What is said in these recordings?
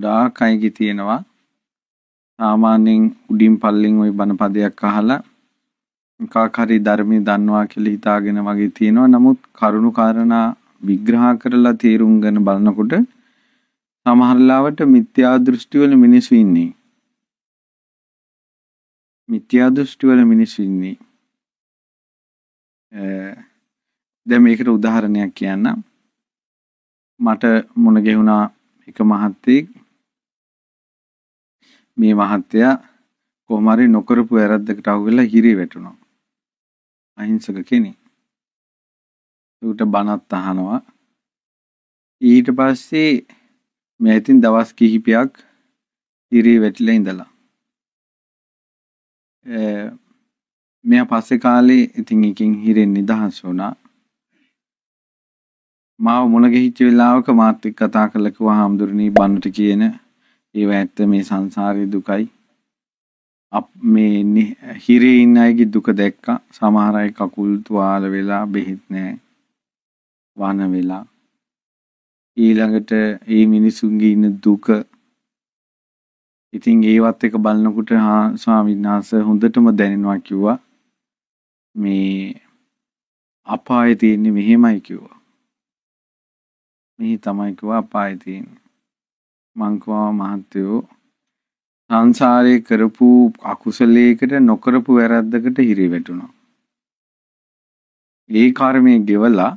ගොඩාක් අයගේ තියෙනවා සාමාන්‍යයෙන් උඩින් පල්ලෙන් ওই බණ පදයක් අහලා මොකක් හරි ධර්මයේ දන්නවා කියලා හිතාගෙන වගේ තියෙනවා. නමුත් කරුණු කාරණා විග්‍රහ කරලා තේරුම් ගන්න බලනකොට සමහරලාවට මිත්‍යා දෘෂ්ටිවල මිනිස්සු ඉන්නේ. මිත්‍යා දෘෂ්ටිවල මිනිස්සු ඉන්නේ. දැන් මේකට උදාහරණයක් කියන්නම්. මට මුණ ගැහුණා එක මහත්තයෙක් මේ මහත්තයා කොහොම හරි නොකරපු වැරද්දකට අහු වෙලා හිරේ වැටුණා. අහිංසක කෙනෙක්. ඌට බණත් අහනවා. ඊට පස්සේ මම ඉතින් දවස් කිහිපයක් හිරේ වැටිලා ඉඳලා. මෙයා පස්සේ කාලේ ඉතින් එකකින් හිරෙන් නිදහස් වුණා. මාව මුණ ගැහිච්ච වෙලාවක මාත් එක්ක කතා කරලා කිව්වා හාමුදුරනේ බන්නට කියන ඒව ඇත්ත මේ සංසාරයේ දුකයි. අප මේ හිරේ ඉන්න අයගේ දුක දැක්කා. සමහර අය කකුල් තුවාල වෙලා බෙහෙත් නැහැ. වන වෙලා ඊළඟට ඒ මිනිසුන්ගේ ඉන්න දුක ඉතින් ඒවත් එක බලනකොට හා ස්වාමීන් වහන්සේ හොඳටම දැනෙනවා කිව්වා මේ අපායේ තියෙන්නේ මෙහෙමයි කිව්වා. මෙහි තමයි කිව්වා අපායේ තියෙන්නේ. මංකුමාව මහත්තයෝ සංසාරයේ කරපු අකුසලයකට නොකරපු වැරද්දකට හිරේ වැටුණා. ඒ කර්මයේ ගෙවලා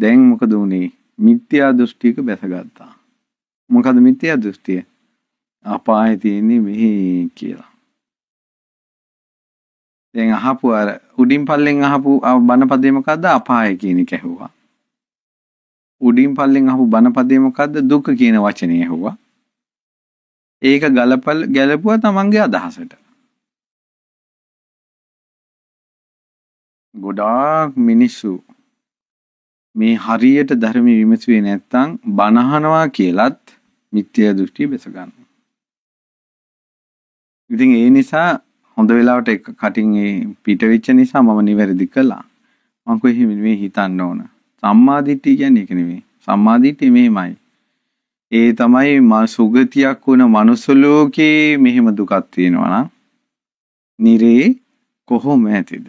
දැන් මොකද වුනේ? මිත්‍යා දෘෂ්ටියක බැසගත්තා. මොකද මිත්‍යා දෘෂ්ටිය? අපායේ තියෙන්නේ මෙහි කියලා. දැන් අහපු අර උඩින් පල්ලෙන් අහපු බණපදේ මොකද්ද? අපාය කියන එක ඇහුවා. උඩින් පල්ලෙන් අහපු බණපදේ මොකද්ද දුක කියන වචනේ ඇහුවා. ඒක ගලපල් ගැලපුවා තමන්ගේ අදහසට. ගොඩාක් මිනිස්සු මේ හරියට ධර්ම විමසුවේ නැත්නම් බනහනවා කියලත් මිත්‍යා දෘෂ්ටි බෙස ගන්නවා. ඉතින් ඒ නිසා හොඳ වෙලාවට එක කටින් ඒ පිට වෙච්ච නිසා මම නිවැරදි කළා. මං කොහේ මේ හිතන්න ඕන. සම්මාදිට්ඨිය කියන්නේ ඒක නෙමෙයි. සම්මාදිට්ඨිය මෙහෙමයි. ඒ තමයි මා සුගතියක් වුණ මනුස්ස ලෝකේ මෙහෙම දුකක් තියෙනවා නම් නිරේ කොහොම ඇතිද?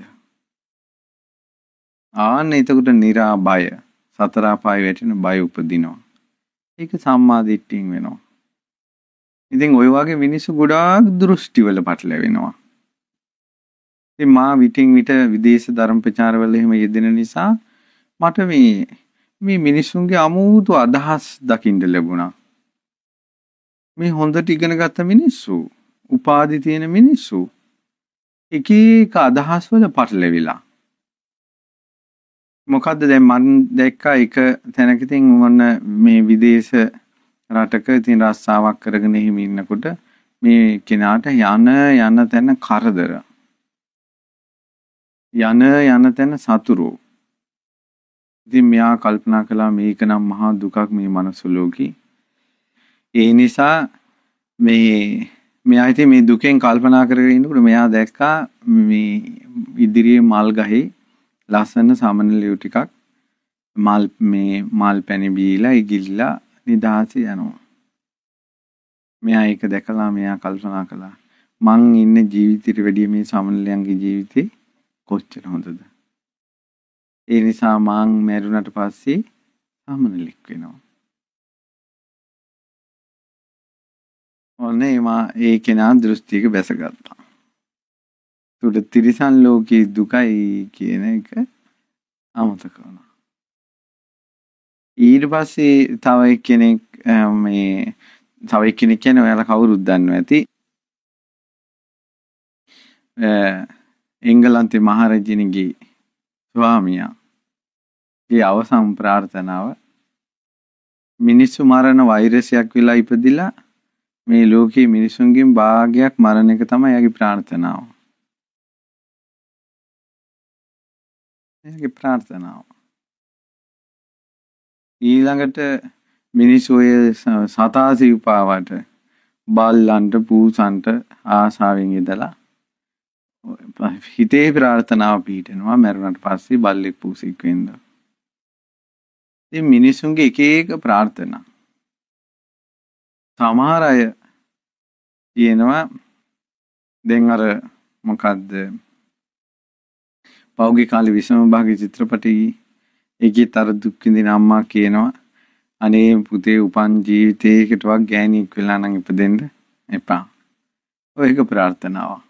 ආන්න එතකොට නිරා බය සතර අපාය වැටෙන බය උපදිනවා. ඒක සම්මාදිට්ඨියෙන් වෙනවා. ඉතින් ওই වගේ මිනිස්සු ගොඩාක් දෘෂ්ටිවල පටලැවෙනවා. ඉතින් මා විටින් විට විදේශ ධර්ම ප්‍රචාරවල එහෙම යෙදෙන නිසා මට මේ මේ මිනිස්සුන්ගේ අමුතු අදහස් දකින්න ලැබුණා. මේ හොඳට ඉගෙන ගත්ත මිනිස්සු, උපාධි තියෙන මිනිස්සු එක එක අදහස් වල පටලැවිලා. මොකද්ද දැන් මම දැක්කා එක තැනක ඉතින් මොන මේ විදේශ රටක ඉතින් රස්සාවක් කරගෙන එහෙම ඉන්නකොට මේ කෙනාට යන යන තැන කරදර යන යන තැන සතුරු ඉතින් මෙයා කල්පනා කළා මේක නම් මහා දුකක් මේ මනුස්ස ලෝකේ. ඒ නිසා මේ මෙයා හිතේ මේ දුකෙන් කල්පනා කරගෙන ඉන්නකොට මෙයා දැක්කා මේ ඉදිරියේ මල් ගහේ ලස්සන සමනලියු ටිකක් මල් මේ මල් පැණි බීලා ඉගිල්ලා නිදාසෙ යනවා. මෙයා ඒක දැකලා මෙයා කල්පනා කළා මං ඉන්න ජීවිතේට වැඩිය මේ සමනලයන්ගේ ජීවිතේ කොච්චර හොඳද? ඒ නිසා මං මැරුණට පස්සේ සමනලික් වෙනවා. ඔන්න ඒමා ඒ කෙනා දෘෂ්ටියක බැසගත්තා. තුට තිරිසන් ලෝකයේ දුකයි කියන එක අමතක වුණා. ඊට පස්සේ තව කෙනෙක් මේ තව කෙනෙක් කියන්නේ ඔයාලා කවුරුත් දන්නවා ඇති. එංගලන්තේ මහරජිනගේ ස්වාමියාගේ අවසන් ප්‍රාර්ථනාව මිනිස්සු මරණ වෛරසයක් වෙලා ඉපදිලා මේ ලෝකයේ මිනිසුන්ගෙන් භාගයක් මරණ එක තමයි එයාගේ ප්‍රාර්ථනාව. එයාගේ ප්‍රාර්ථනාව. ඊළඟට මිනිස්සු ඔය සතා සිව්පාවට බල්ලන්ට පූසන්ට ආසාවෙන් ඉඳලා හිතේ ප්‍රාර්ථනාව පීටනවා මැරුණට පස්සේ බල්ලෙක් පූසෙක් වෙන්න. ඉතින් මිනිසුන්ගේ එක එක ප්‍රාර්ථනා. සමහර අය තියෙනවා දැන් අර මොකද්ද පෞගේ කාලේ විසම භාගයේ චිත්‍රපටයේ ඒකේ තර දුක් විඳින අම්මා කියනවා අනේ පුතේ උපන් ජීවිතයකටවත් ගෑණියෙක් වෙලා නම් ඉපදෙන්න එපා. ඔය එක ප්‍රාර්ථනාවක්.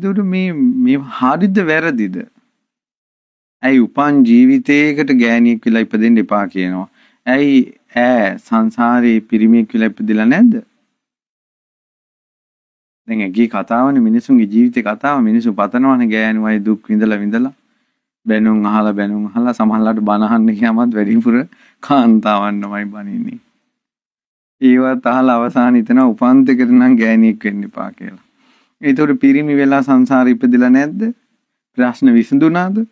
එදට මේ හරිද වැරදිද ඇයි උපන් ජීවිතයකට ගෑනියෙක් වෙලා ඉපදෙන්න එපා කියනවා ඇයි ඈ සංසාරයේ පිරිමියෙක් වෙලා ඉපදිලා නැද්ද දැන් ඇගේ කතාවනේ මිනිසුන්ගේ ජීවිතේ කතාව මිනිසු පතනවනේ ගෑනුවයි දුක් විඳලා විඳලා බැනුම් අහලා බැනුම් අහලා සමහරලාට බණ අහන්න කියමත් වැඩිපුර කාන්තාවන්නමයි බනින්නේ ඒවත් අහලා අවසාන හිතනවා උපන්තෙකට නම් ගෑනියෙක් වෙන්න එපා කියලා ඒතකොට පිරිමි වෙලා සංසාරේ ඉපදිලා නැද්ද? ප්‍රශ්න විසඳුණාද?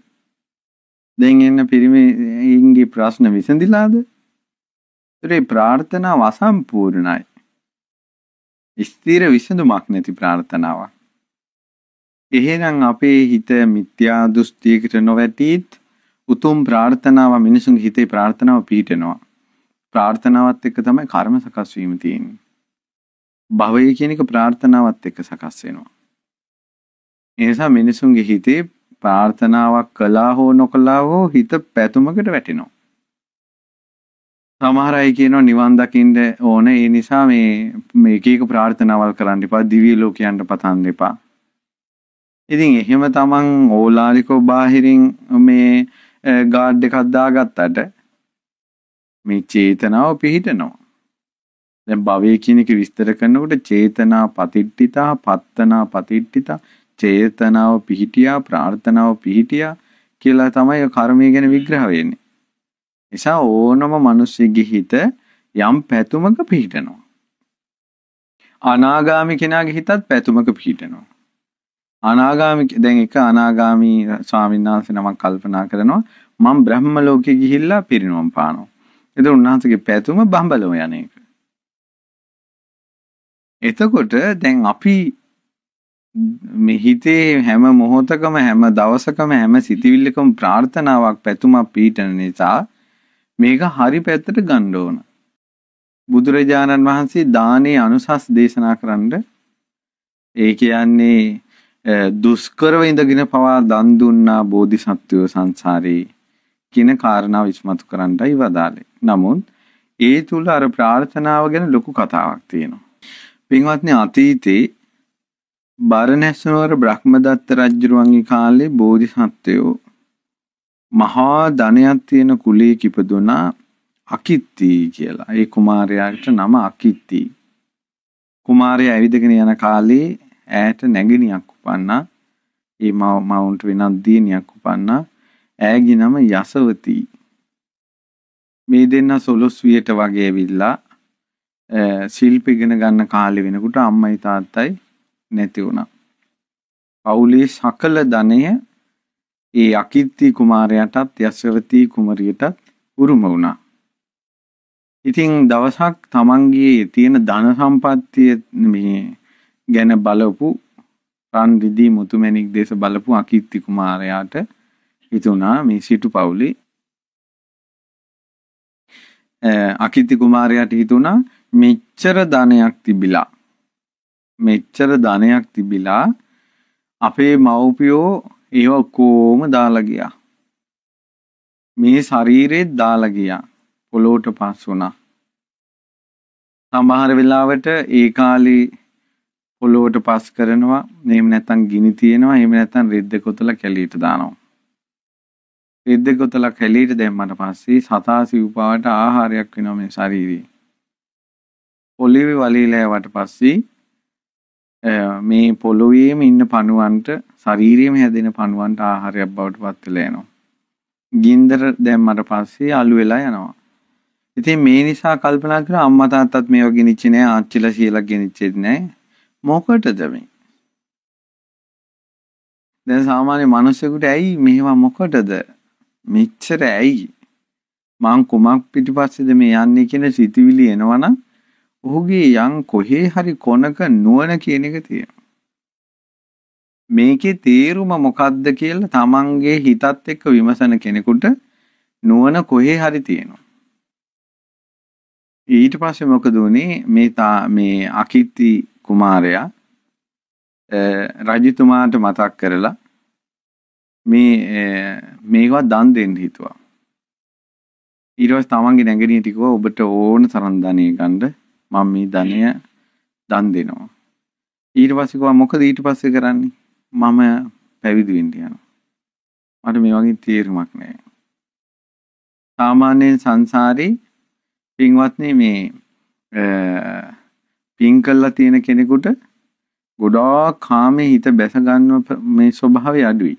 දැන් එන්න පිරිමින්ගේ ප්‍රශ්න විසඳිලාද? ඒතරේ ප්‍රාර්ථනාව අසම්පූර්ණයි. ස්ථිර විසඳුමක් නැති ප්‍රාර්ථනාවක්. එහෙනම් අපේ හිත මිත්‍යා දෘෂ්ටියකට නොවැටීත් උතුම් ප්‍රාර්ථනාව මිනිසුන්ගේ හිතේ ප්‍රාර්ථනාව පිහිටනවා. ප්‍රාර්ථනාවත් එක්ක තමයි කර්ම සකස් වීම තියෙන්නේ. භවය කියන එක ප්‍රාර්ථනාවත් එක්ක සකස් වෙනවා. ඒ නිසා මිනිසුන්ගේ හිතේ ප්‍රාර්ථනාවක් කළා හෝ නොකළා හෝ හිත පැතුමකට වැටෙනවා. සමහර අය කියනවා නිවන් දකින්න ඕන ඒ නිසා මේ මේක එක ප්‍රාර්ථනාවල් කරන්න එපා දිව්‍ය ලෝකයන්ට පතන්න එපා. ඉතින් එහෙම තමන් ඕලාලිකෝ බාහිරින් මේ ගාඩ් එකක් දාගත්තට මේ චේතනාව පිහිටනවා. දැන් භවය කියන එක විස්තර කරනකොට චේතනා පතිට්ඨිතා පත්තනා පතිට්ඨිතා චේතනාව පිහිටියා ප්‍රාර්ථනාව පිහිටියා කියලා තමයි කර්මය ගැන විග්‍රහ වෙන්නේ. නිසා ඕනම මිනිස්සෙගේ හිත යම් පැතුමක පිහිටනවා. අනාගාමි කෙනාගේ හිතත් පැතුමක පිහිටනවා. අනාගාමි දැන් එක අනාගාමි ස්වාමීන් වහන්සේ නමක් කල්පනා කරනවා මම බ්‍රහ්ම ලෝකෙ ගිහිල්ලා පිරිනොම් පානවා. එතකොට උන්වහන්සේගේ පැතුම බඹලෝ යන එක. එතකොට දැන් අපි හිතේ හැම මොහොතකම හැම දවසකම හැම සිතිවිල්ලකම ප්‍රාර්ථනාවක් පැතුමක් පීටන නිසා මේක හරි පැත්තට ගන්න ඕන. බුදුරජාණන් වහන්සේ දානේ අනුසස් දේශනා කරන්න ඒ කියන්නේ දුෂ්කරව ඉඳගෙන පවා දන් දුන්නා බෝධිසත්වයෝ සංසාරේ කියන කාරණාව ඉස්මතු කරන්නයි වදාලේ. නමුත් ඒ තුල අර ප්‍රාර්ථනාව ගැන ලොකු කතාවක් තියෙනවා. පින්වත්නි අතීතේ බරණැස් නුවර බ්‍රහ්මදත්ත රජුරුවන්ගේ කාලේ බෝධිසත්වයෝ මහා ධනයක් තියෙන කුලයක ඉපදුනා අකිත්ති කියලා. ඒ කුමාරයාට නම අකිත්ති. කුමාරයා ඇවිදගෙන යන කාලේ ඈට නැගණියක් උපන්නා. ඒ මවුන්ට වෙනත් දියණියක් උපන්නා. ඈගේ නම යසවති. මේ දෙන්න සොළොස් වියට වගේ ඇවිල්ලා ශිල්ප ඉගෙන ගන්න කාලේ වෙනකොට අම්මයි තාත්තයි නැති වුණා. පවුලේ සකල ධනය ඒ අකිත්ති කුමාරයාටත් යසවති කුමරියටත් උරුම වුණා. ඉතින් දවසක් තමන්ගේ තියෙන ධන සම්පත්තිය මේ ගැන බලපු රන් රිදී මුතුමැණික් දේශ බලපු අකිත්ති කුමාරයාට හිතුණා මේ සිටු පවුලේ අකිත්ති කුමාරයාට හිතුණා මෙච්චර ධනයක් තිබිලා මෙච්චර ධනයක් තිබිලා අපේ මව්පියෝ ඒව කොහොම දාලා ගියා මේ ශරීරෙත් දාලා ගියා පොළොවට පස් වුණා සමහර වෙලාවට ඒ කාලේ පොළොවට පස් කරනවා එහෙම නැත්නම් ගිනි තියනවා එහෙම නැත්නම් රෙද්ද කොතල කැලීට දානවා රෙද්ද කොතල කැලීට දැම්මට පස්සේ සතා සිව්පාවට ආහාරයක් වෙනවා මේ ශරීරේ පොළවේ වලීලෑවට පස්සේ මේ පොළොවේම ඉන්න පණුවන්ට ශරීරයේම හැදෙන පණුවන්ට ආහාරයක් බවට පත් වෙලා යනවා. ගින්දර දැම්මට පස්සේ අලු වෙලා යනවා. ඉතින් මේ නිසා කල්පනා කරලා අම්මා තාත්තත් මේව ගිනිච්චේ නෑ ආච්චිලා සීලා ගිනිච්චෙත් නෑ මොකටද මේ? දැන් සාමාන්‍ය මිනිසෙකුට ඇයි මෙහෙම මොකටද? මෙච්චර ඇයි? මං කුමක් පිටිපස්සේද මේ යන්නේ කියන සිතුවිලි එනවනම් ඔහුගේ යම් කොහේ හරි කොනක නුවණ කියන එක තියෙනවා. මේකේ තේරුම මොකද්ද කියලා තමන්ගේ හිතත් එක්ක විමසන කෙනෙකුට නුවණ කොහේ හරි තියෙනවා. ඊට පස්සේ මොකද වුනේ මේ මේ අකිති කුමාරයා රජතුමාට මතක් කරලා මේ මේවා දන් දෙන්න හිතුවා. ඊට පස්සේ තමන්ගේ නැගණිය ටිකව ඔබට ඕන තරම් ධනෙ ගන්න මම මේ ධනය දන් දෙනවා. ඊට පස්සේ කොහොම මොකද ඊට පස්සේ කරන්නේ? මම පැවිදි වෙන්න යනවා. මට මේ වගේ තීරමක් නැහැ. සාමාන්‍යයෙන් සංසාරේ පින්වත්නි මේ පින් කළා තියෙන කෙනෙකුට ගොඩාක් කාමේ හිත බැස ගන්න මේ ස්වභාවය අඩුයි.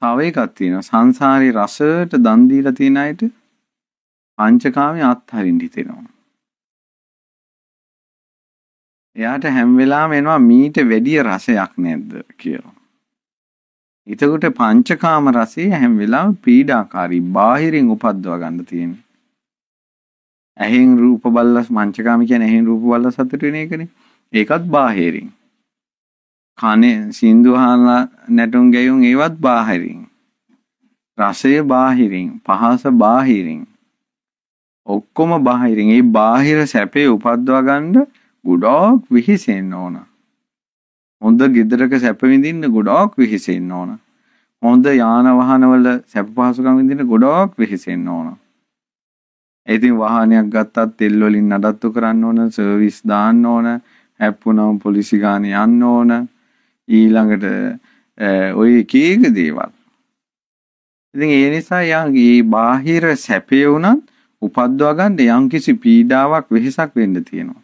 තව එකක් තියෙනවා සංසාරේ රසට දන් දීලා තියෙන අයට පංචකාමයේ අත්හරින්න හිතෙනවා. එයාට හැම වෙලාවෙම එනවා මීට වැඩිය රසයක් නැද්ද කියලා. එතකොට පංචකාම රසය හැම වෙලාවෙම පීඩාකාරී බාහිරින් උපද්දව ගන්න තියෙන්නේ. ඇහෙන් රූප බල්ලස් මංචකාම කියන්නේ ඇහෙන් රූප බල්ලස් හතර වෙන එකනේ. ඒකත් බාහිරින්. කනේ සින්දු අහලා නැටුම් ගැයුම් ඒවත් බාහිරින්. රසය බාහිරින්, පහස බාහිරින්. ඔක්කොම බාහිරින් ඒ බාහිර සැපේ උපද්දවා ගන්න ගොඩක් විහිසෙන්න ඕන. හොඳ ගෙදරක සැප විඳින්න ගොඩක් විහිසෙන්න ඕන. හොඳ යාන වාහනවල සැප පහසුකම් විඳින්න ගොඩක් විහිසෙන්න ඕන. ඉතින් වාහනයක් ගත්තත් තෙල් වලින් නඩත්තු කරන්න ඕන, සර්විස් දාන්න ඕන, හැප්පුණම පොලිසි ගාන යන්න ඕන. ඊළඟට ඔය එක එක දේවල්. ඉතින් ඒ නිසා යාගේ බාහිර සැපේ වුණත් උපද්දවා ගන්න යම්කිසි පීඩාවක් වෙහෙසක් වෙන්න තියෙනවා.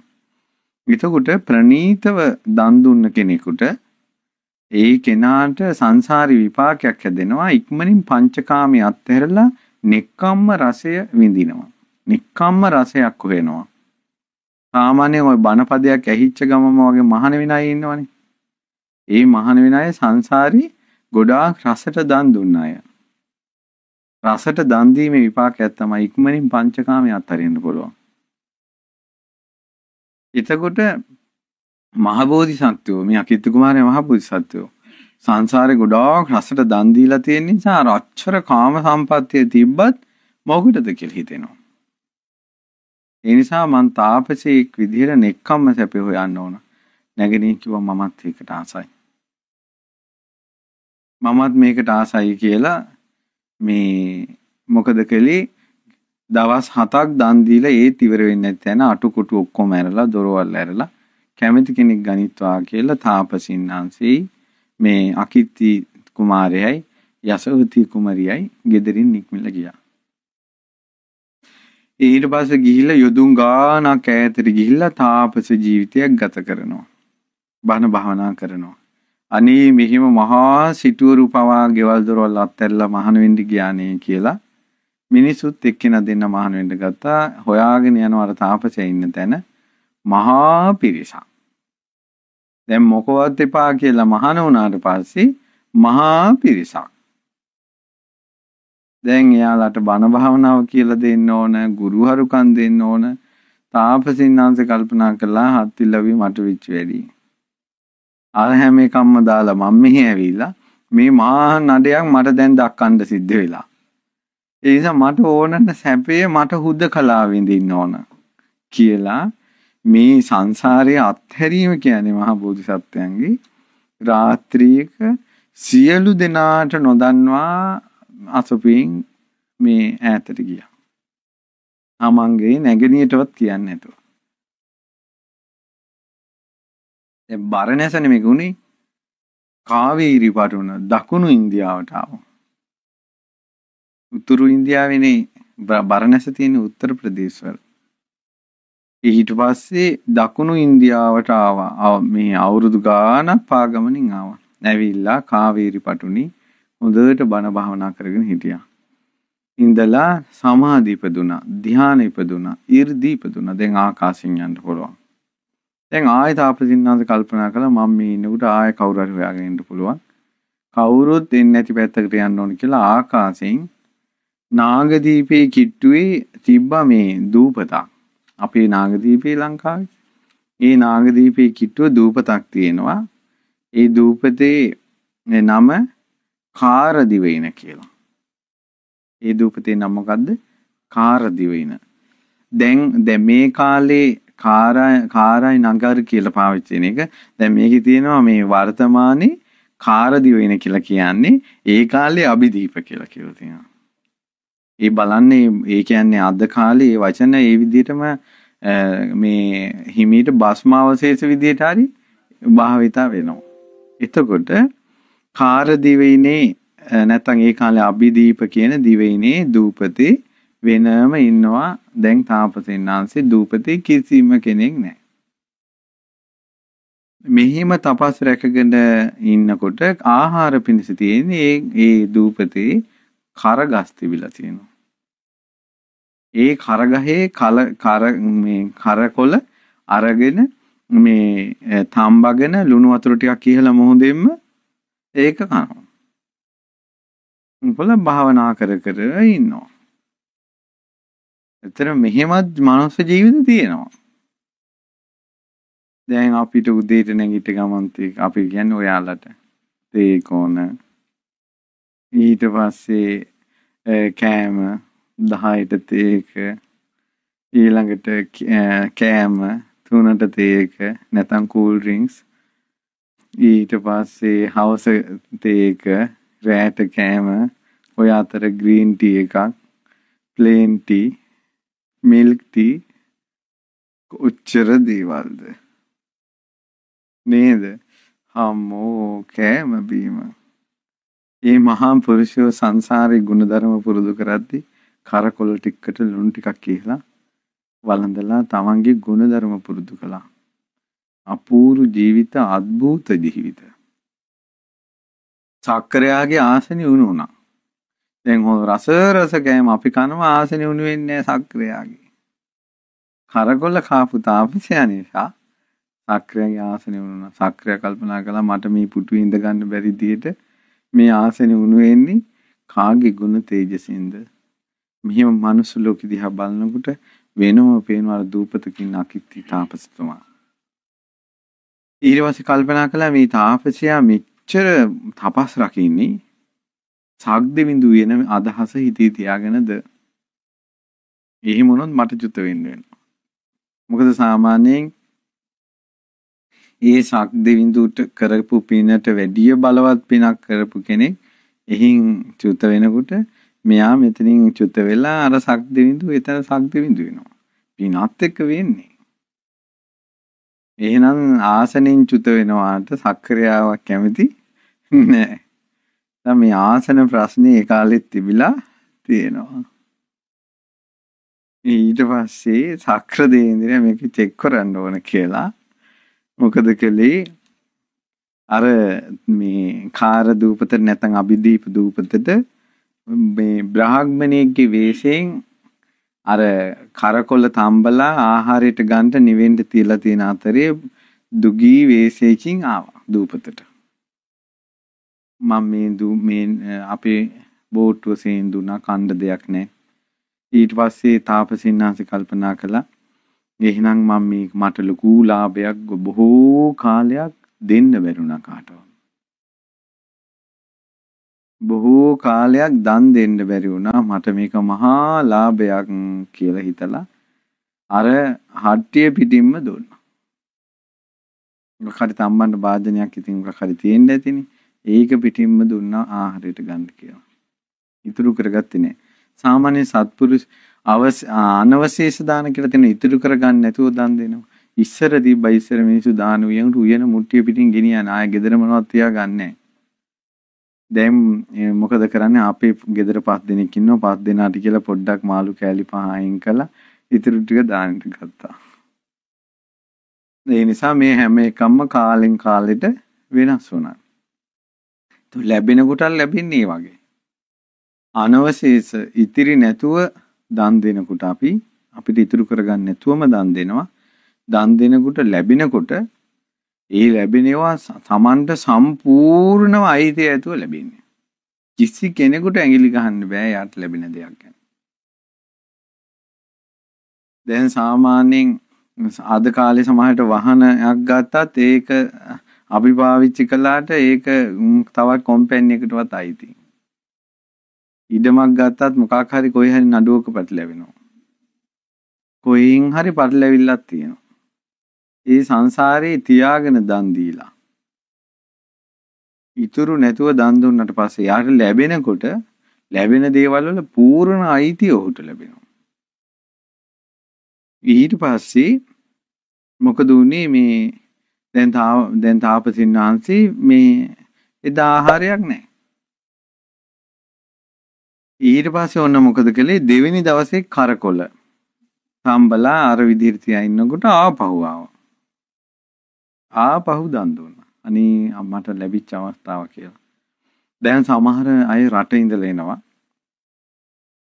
එතකොට ප්‍රනීතව දන් දුන්න කෙනෙකුට ඒ කෙනාට සංසාරි විපාකයක් හැදෙනවා ඉක්මනින් පංචකාමී අත්හැරලා නික්කම්ම රසය විඳිනවා. නික්කම්ම රසයක් හොයනවා. සාමාන්‍යයෙන් ওই බණපදයක් ඇහිච්ච ගමම වගේ මහාන විනයි ඉන්නවනේ. ඒ මහාන විනය සංසාරි ගොඩාක් රසට දන් දුන්න අය. රසට දන් දීමේ විපාකයක් තමයි ඉක්මනින් පංචකාමයේ අත්හරින්න පුළුවන්. එතකොට මහබෝධි සත්වෝ මේ අකිත්තු කුමාරය මහබෝධි සත්වෝ සංසාරේ ගොඩාක් රසට දන් දීලා තියෙන නිසා රච්චර කාම සම්පත්තිය තිබ්බත් මොකටද කියලා හිතෙනවා. ඒ නිසා මං තාපසේක් විදිහට නෙක්කම්ම සැපේ හොයන්න ඕන. නැගණිය කිව්වා මමත් ඒකට ආසයි. මමත් මේකට ආසයි කියලා මේ මොකද කළේ දවස් හතක් දන් දීලා ඒත් ඉවර වෙන්නේ නැති තැන අටුකොටු ඔක්කොම ඇරලා දොරවල් ඇරලා කැමති කෙනෙක් ගනිත්වා කියලා තාපසින් වහන්සේ මේ අකිත්ති කුමාරයයි යසෝති කුමරියයි ගෙදරින් නික්මිලා ගියා. ඊට පස්සේ ගිහිල්ලා යොදුන් ගානක් ඈතට ගිහිල්ලා තාපස ජීවිතයක් ගත කරනවා. බණ භාවනා කරනවා. අනේ මෙහෙම මහා සිටුවරු පවා ගෙවල් දොරවල් අත්හැරලා මහාන වෙන්න ගියානේ කියලා මිනිසුත් එක්කින දෙන්න මහාන වෙන්න ගත්තා හොයාගෙන යනවා අර තාපසයා ඉන්න තැන මහා පිරිසක් දැන් මොකවත් එපා කියලා මහාන වුණාට පස්සේ මහා පිරිසක් දැන් එයාලට බණ භාවනාව කියලා දෙන්න ඕන ගුරුහරුකම් දෙන්න ඕන තාපසින්නාංශ කල්පනා කළා හත්තිලවි මට විච් වැඩි අර හැම එකක්ම දාලා මම මෙහි ඇවිල්ලා මේ මහා නඩයක් මට දැන් දක්වන්න සිද්ධ වෙලා. ඒ නිසා මට ඕනන සැපේ මට හුද කලාව විඳින්න ඕන කියලා මේ සංසාරයේ අත්හැරීම කියන්නේ මහා බෝධිසත්වයන්ගේ රාත්‍රියක සියලු දෙනාට නොදන්වා අසුපින් මේ ඈතට ගියා. අමංගේ නැගණියටවත් කියන්නේ නැතුව. බරණැසන මේ ගුණේ කාවේරි පටුන දකුණු ඉන්දියාවටාව. උතුරු ඉන්දියාවනේ බරණැස තියෙන උත්තර ප්‍රදේශවල. ඊට පස්සේ දකුණු ඉන්දියාවට ආවා. මේ අවුරුදු ගාණක් පාගමනින් ආවා. නැවිලා කාවේරි පටුනි හොඳට බණ භාවනා කරගෙන හිටියා. ඉඳලා සමාධි ඉපදුනා, ධානය ඉපදුනා, 이르දි ඉපදුනා. දැන් ආකාශයෙන් යන්න පුළුවන්. දැන් ආයෙත් තාපසින්නාස කල්පනා කළා මම මේ ඉන්නකොට ආයෙ කවුරු හරි හොයාගෙන ඉන්න පුළුවන්. කවුරුත් එන්නේ නැති පැත්තකට යන්න ඕන කියලා ආකාශයෙන් නාගදීපේ කිට්ටුවේ තිබ්බා මේ දූපතක්. අපේ නාගදීපේ ලංකාවේ. ඒ නාගදීපේ කිට්ටුව දූපතක් තියෙනවා. ඒ දූපතේ නම කාරදිවයින කියලා. ඒ දූපතේ නම මොකද්ද? කාරදිවයින. දැන් දැන් මේ කාලේ කාරයි කාරයි නගර කියලා පාවිච්චි එක. දැන් මේකේ තියෙනවා මේ වර්තමානයේ කාරදිව වෙන කියලා කියන්නේ ඒ කාලේ අභිදීප කියලා කියලා තියෙනවා. ඒ බලන්නේ ඒ කියන්නේ අද කාලේ මේ වචන ඒ විදිහටම මේ හිමීට භස්මාවශේෂ විදිහට හරි භාවිතා වෙනවා. එතකොට කාර දිවයිනේ නැත්නම් ඒ කාලේ අභිදීප කියන දිවයිනේ දූපතේ වෙනම ඉන්නවා දැන් තාපසයන් වහන්සේ දූපතේ කිසිම කෙනෙක් නැහැ. මෙහිම තපස් රැකගෙන ඉන්නකොට ආහාර පිණිස තියෙන ඒ ඒ දූපතේ කරගස් තිබිලා තියෙනවා. ඒ කරගහේ කල කර මේ කරකොල අරගෙන මේ තම්බගෙන ලුණු වතුර ටිකක් කියලා මොහොදෙන්න ඒක කනවා. උඹලා භාවනා කර කර ඉන්නවා. එතන මෙහෙමත් මනුස්ස ජීවිත තියෙනවා. දැන් අපිට උදේට නැගිට ගමන් අපි කියන්නේ ඔයාලට තේ කෝන ඊට පස්සේ කෑම 10ට තේක ඊළඟට කෑම 3ට තේක නැත්නම් කූල් ඩ්‍රින්ක්ස් ඊට පස්සේ හවස තේක රෑට කෑම ඔය අතර ග්‍රීන් ටී එකක් ප්ලේන් ටී මිල්ක් ටී කොච්චර දේවල්ද නේද හම්මෝ කෑම බීම ඒ මහා පුරුෂයෝ සංසාරේ ගුණධර්ම පුරුදු කරද්දී කරකොල ටිකකට ලුණු ටිකක් කියලා වළඳලා තමන්ගේ ගුණධර්ම පුරුදු කළා අපූරු ජීවිත අద్භූත ජීවිත සක්කරයාගේ ආසනෙ වුණා දැන් හොඳ රස රස කෑම අපි කනවා ආසනෙ උණු වෙන්නේ සක්‍රියාගේ. කරකොල්ල කාපු තාපසය නිසා සක්‍රියගේ ආසනෙ උණුනා. සක්‍රිය කල්පනා කළා මට මේ පුටුවේ ඉඳ ගන්න බැරි දියට මේ ආසනෙ උණු වෙන්නේ කාගේ ගුණ තේජසින්ද? මෙහෙම මනුස්ස ලෝකෙ දිහා බලනකොට වෙනම පේනවා දූපතකින් අකිත්ති තාපසතුමා. ඊට පස්සේ කල්පනා කළා මේ තාපසයා මෙච්චර තපස් රකින්නේ සග්ද බිඳුවේ නම් අදහස හිතේ තියාගෙනද එහෙම වුණොත් මට චුත වෙන්න වෙනවා. මොකද සාමාන්‍යයෙන් ඒ සක් දෙවිඳුට කරපු පිනට වැඩිය බලවත් පිනක් කරපු කෙනෙක් එහින් චුත වෙනකොට මෙයා මෙතනින් චුත වෙලා අර සක් දෙවිඳු එතන සක් දෙවිඳු වෙනවා. පිනත් එක්ක වෙන්නේ. එහෙනම් ආසනෙන් චුත වෙනවාට සක්‍රියාවක් කැමති නෑ. දැන් මේ ආසන ප්‍රශ්නේ ඒ කාලෙත් තිබිලා තියෙනවා. ඊට පස්සේ සක්‍ර දේන්ද්‍රය මේක චෙක් කරන්න ඕන කියලා මොකද කළේ අර මේ කාර දූපතට නැත්නම් අභිදීප දූපතට මේ බ්‍රාහ්මණයෙක්ගේ වෙස්යෙන් අර කරකොල තම්බලා ආහාරයට ගන්න නිවෙන්න තියලා තියෙන අතරේ දුගී වෙස්යකින් ආවා දූපතට මම මේ දු මේ අපේ බෝට්ටුව සේන් දුනා කණ්ඩ දෙයක් නැහැ. ඊට පස්සේ තාපසීන් වහන්සේ කල්පනා කළා එහෙනම් මම මේ මට ලොකු ලාභයක් බොහෝ කාලයක් දෙන්න බැරුණා කාටවත්. බොහෝ කාලයක් දන් දෙන්න බැරි වුණා මට මේක මහා ලාභයක් කියලා හිතලා අර හට්ටිය පිටින්ම දුන්නා. මොකක් හරි තම්බන්න වාදනයක් ඉතින් මොකක් හරි තියෙන්න ඇතිනේ. ඒක පිටින්ම දුන්නා ආහාරයට ගන්න කියලා. ඉතුරු කරගත්තේ නෑ. සාමාන්‍ය සත්පුරුෂ අනවශේෂ දාන කියලා තියෙන ඉතුරු කරගන්න නැතුව දන් දෙනවා. ඉස්සර තිබ්බා ඉස්සර මිනිස්සු දාන උයන උයන මුට්ටිය පිටින් ගෙනියන ආය ගෙදර මොනවත් තියාගන්නේ දැන් මොකද කරන්නේ අපේ ගෙදර පස් දෙනෙක් ඉන්නවා පස් දෙනාට කියලා පොඩ්ඩක් මාළු කෑලි පහ අයින් කළා ඉතුරු ටික දාන්නට ගත්තා. ඒ නිසා මේ හැම එකක්ම කාලෙන් කාලෙට වෙනස් වුණා. ලැබෙන කොටල් ලැබෙන්නේ වගේ. අනවශේෂ ඉතිරි නැතුව දන් දෙනකොට අපි අපිට ඉතුරු කරගන්න නැතුවම දන් දෙනවා. දන් දෙනකොට ලැබෙනකොට ඒ ලැබෙනවා Tamanට සම්පූර්ණව අයිතිය ඇතුව ලැබෙන්නේ. කිසි කෙනෙකුට ඇඟිලි ගහන්න බෑ යාට ලැබෙන දෙයක් ගැන. දැන් සාමාන්‍යයෙන් අද කාලේ සමහරට වාහනයක් ගත්තත් ඒක අපි පාවිච්චි කළාට ඒක තවත් කම්පැනි එකටවත් අයිති. ඉඩමක් ගත්තත් මොකක් හරි කොයි හරි නඩුවක පැටලෙවෙනවා. කොයින් හරි පැටලෙවිල්ලක් තියෙනවා. ඒ සංසාරේ තියාගෙන දන් දීලා. ඉතුරු නැතුව දන් දුන්නට පස්සේ යාට ලැබෙනකොට ලැබෙන දේවල් වල පූර්ණ අයිතිය ඔහුට ලැබෙනවා. ඊට පස්සේ මොකද උනේ මේ දැන් තාම දැන් තාපසින් වහන්සේ මේ එදා ආහාරයක් නැහැ. ඊට පස්සේ ඔන්න මොකද කළේ දෙවෙනි දවසේ කරකොල සම්බලා අර විදිහට තියා ඉන්නකොට ආපහු ආවා. ආපහු දන් දුන්නා. අනේ අම්මට ලැබිච්ච අවස්ථාව කියලා. දැන් සමහර අය රට ඉඳලා එනවා.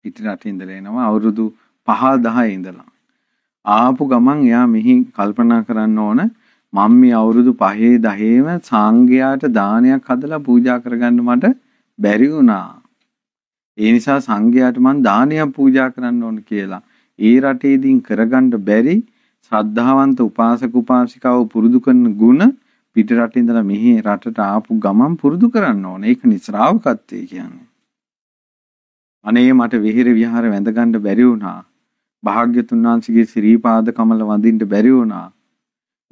පිට රට ඉඳලා එනවා අවුරුදු 5 10 ඉඳලා. ආපු ගමන් එයා මෙහි කල්පනා කරන්න ඕන මම මේ අවුරුදු 5 10ෙම සංඝයාට දානයක් හදලා පූජා කරගන්න මට බැරි වුණා. ඒ නිසා සංඝයාට මං දානයක් පූජා කරන්න ඕන කියලා. ඒ රටේදීන් කරගන්න බැරි ශ්‍රද්ධාවන්ත උපාසක උපාසිකාව පුරුදු කරන ಗುಣ පිට රට ඉඳලා මෙහි රටට ආපු ගමන් පුරුදු කරන්න ඕන. ඒක නිස්රාවකත්වය කියන්නේ. අනේ මට විහෙර විහාර වැඳ ගන්න බැරි වුණා. භාග්‍යතුන් වහන්සේගේ ශ්‍රී පාද කමල වඳින්න බැරි වුණා.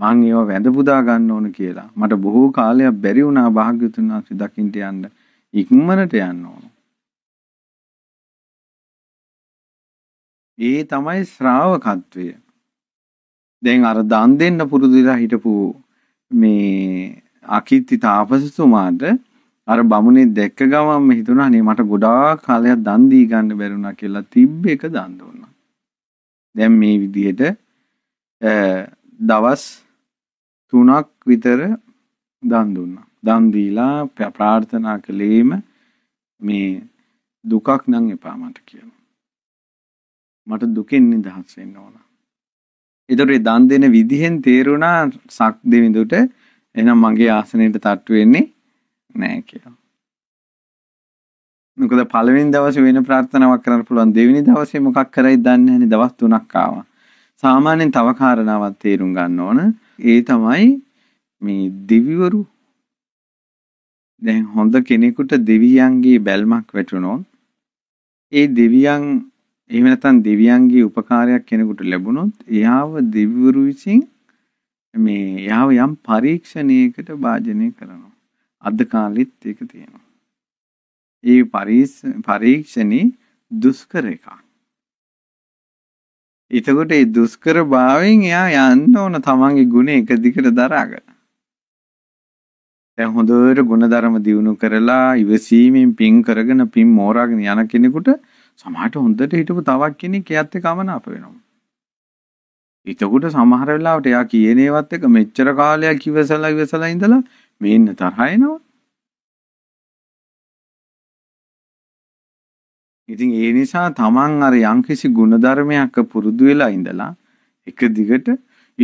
මං ඒව වැඳ පුදා ගන්න ඕන කියලා. මට බොහෝ කාලයක් බැරි වුණා භාග්‍යතුන් වහන්සේ දකින්න යන්න. ඉක්මනට යන්න ඕන. ඒ තමයි ශ්‍රාවකත්වය. දැන් අර දන් දෙන්න පුරුදු වෙලා හිටපු මේ අකිත්ති තාපසතුමාට අර බමුණේ දැක්ක ගමන් හිතුණා නේ මට ගොඩාක් කාලයක් දන් දී ගන්න බැරුණා කියලා තිබ්බ එක දන් දුන්නා. දැන් මේ විදිහට දවස් තුනක් විතර දන් දුන්නා. දන් දීලා ප්‍රාර්ථනා කළේම මේ දුකක් නම් එපා මට කියනවා. මට දුකෙන් නිදහස් වෙන්න ඕන. ඒතරේ දන් දෙන විදිහෙන් තේරුණා සක් දෙවිඳුට එහෙනම් මගේ ආසනයට තට්ටු වෙන්නේ නෑ කියලා. මොකද පළවෙනි දවසේ වෙන ප්‍රාර්ථනාවක් කරන්න පුළුවන් දෙවෙනි දවසේ මොකක් කරයි දන්නේ නැහැ දවස් 3ක් ආවා. සාමාන්‍යයෙන් තව කාරණාවක් තේරුම් ගන්න ඕන. ඒ තමයි මේ දෙවිවරු දැන් හොඳ කෙනෙකුට දෙවියන්ගේ බැල්මක් වැටුණොත් ඒ දෙවියන් එහෙම නැත්නම් දෙවියන්ගේ උපකාරයක් කෙනෙකුට ලැබුණොත් එයාව දෙවිවරු විසින් මේ එයාව යම් පරීක්ෂණයකට භාජනය කරනවා අද කාලෙත් ඒක තියෙනවා ඒ පරීක්ෂණේ දුෂ්කර එකක් එතකොට ඒ දුෂ්කර භාවයෙන් එයා යන්න ඕන තමන්ගේ ගුණ එක දිගට දරාගෙන. දැන් හොඳට ගුණධර්ම දියුණු කරලා ඉවසීමෙන් පින් කරගෙන පින් මෝරාගෙන යන කෙනෙකුට සමහරට හොඳට හිටපු තවක් කෙනෙක් එයත් එක්කම නාප වෙනවා. එතකොට සමහර වෙලාවට එයා කියන ඒවත් එක මෙච්චර කාලයක් ඉවසලා ඉවසලා ඉඳලා මේන්න තරහ එනවා. ඉතින් ඒ නිසා තමන් අර යම්කිසි ගුණධර්මයක් පුරුදු වෙලා ඉඳලා එක දිගට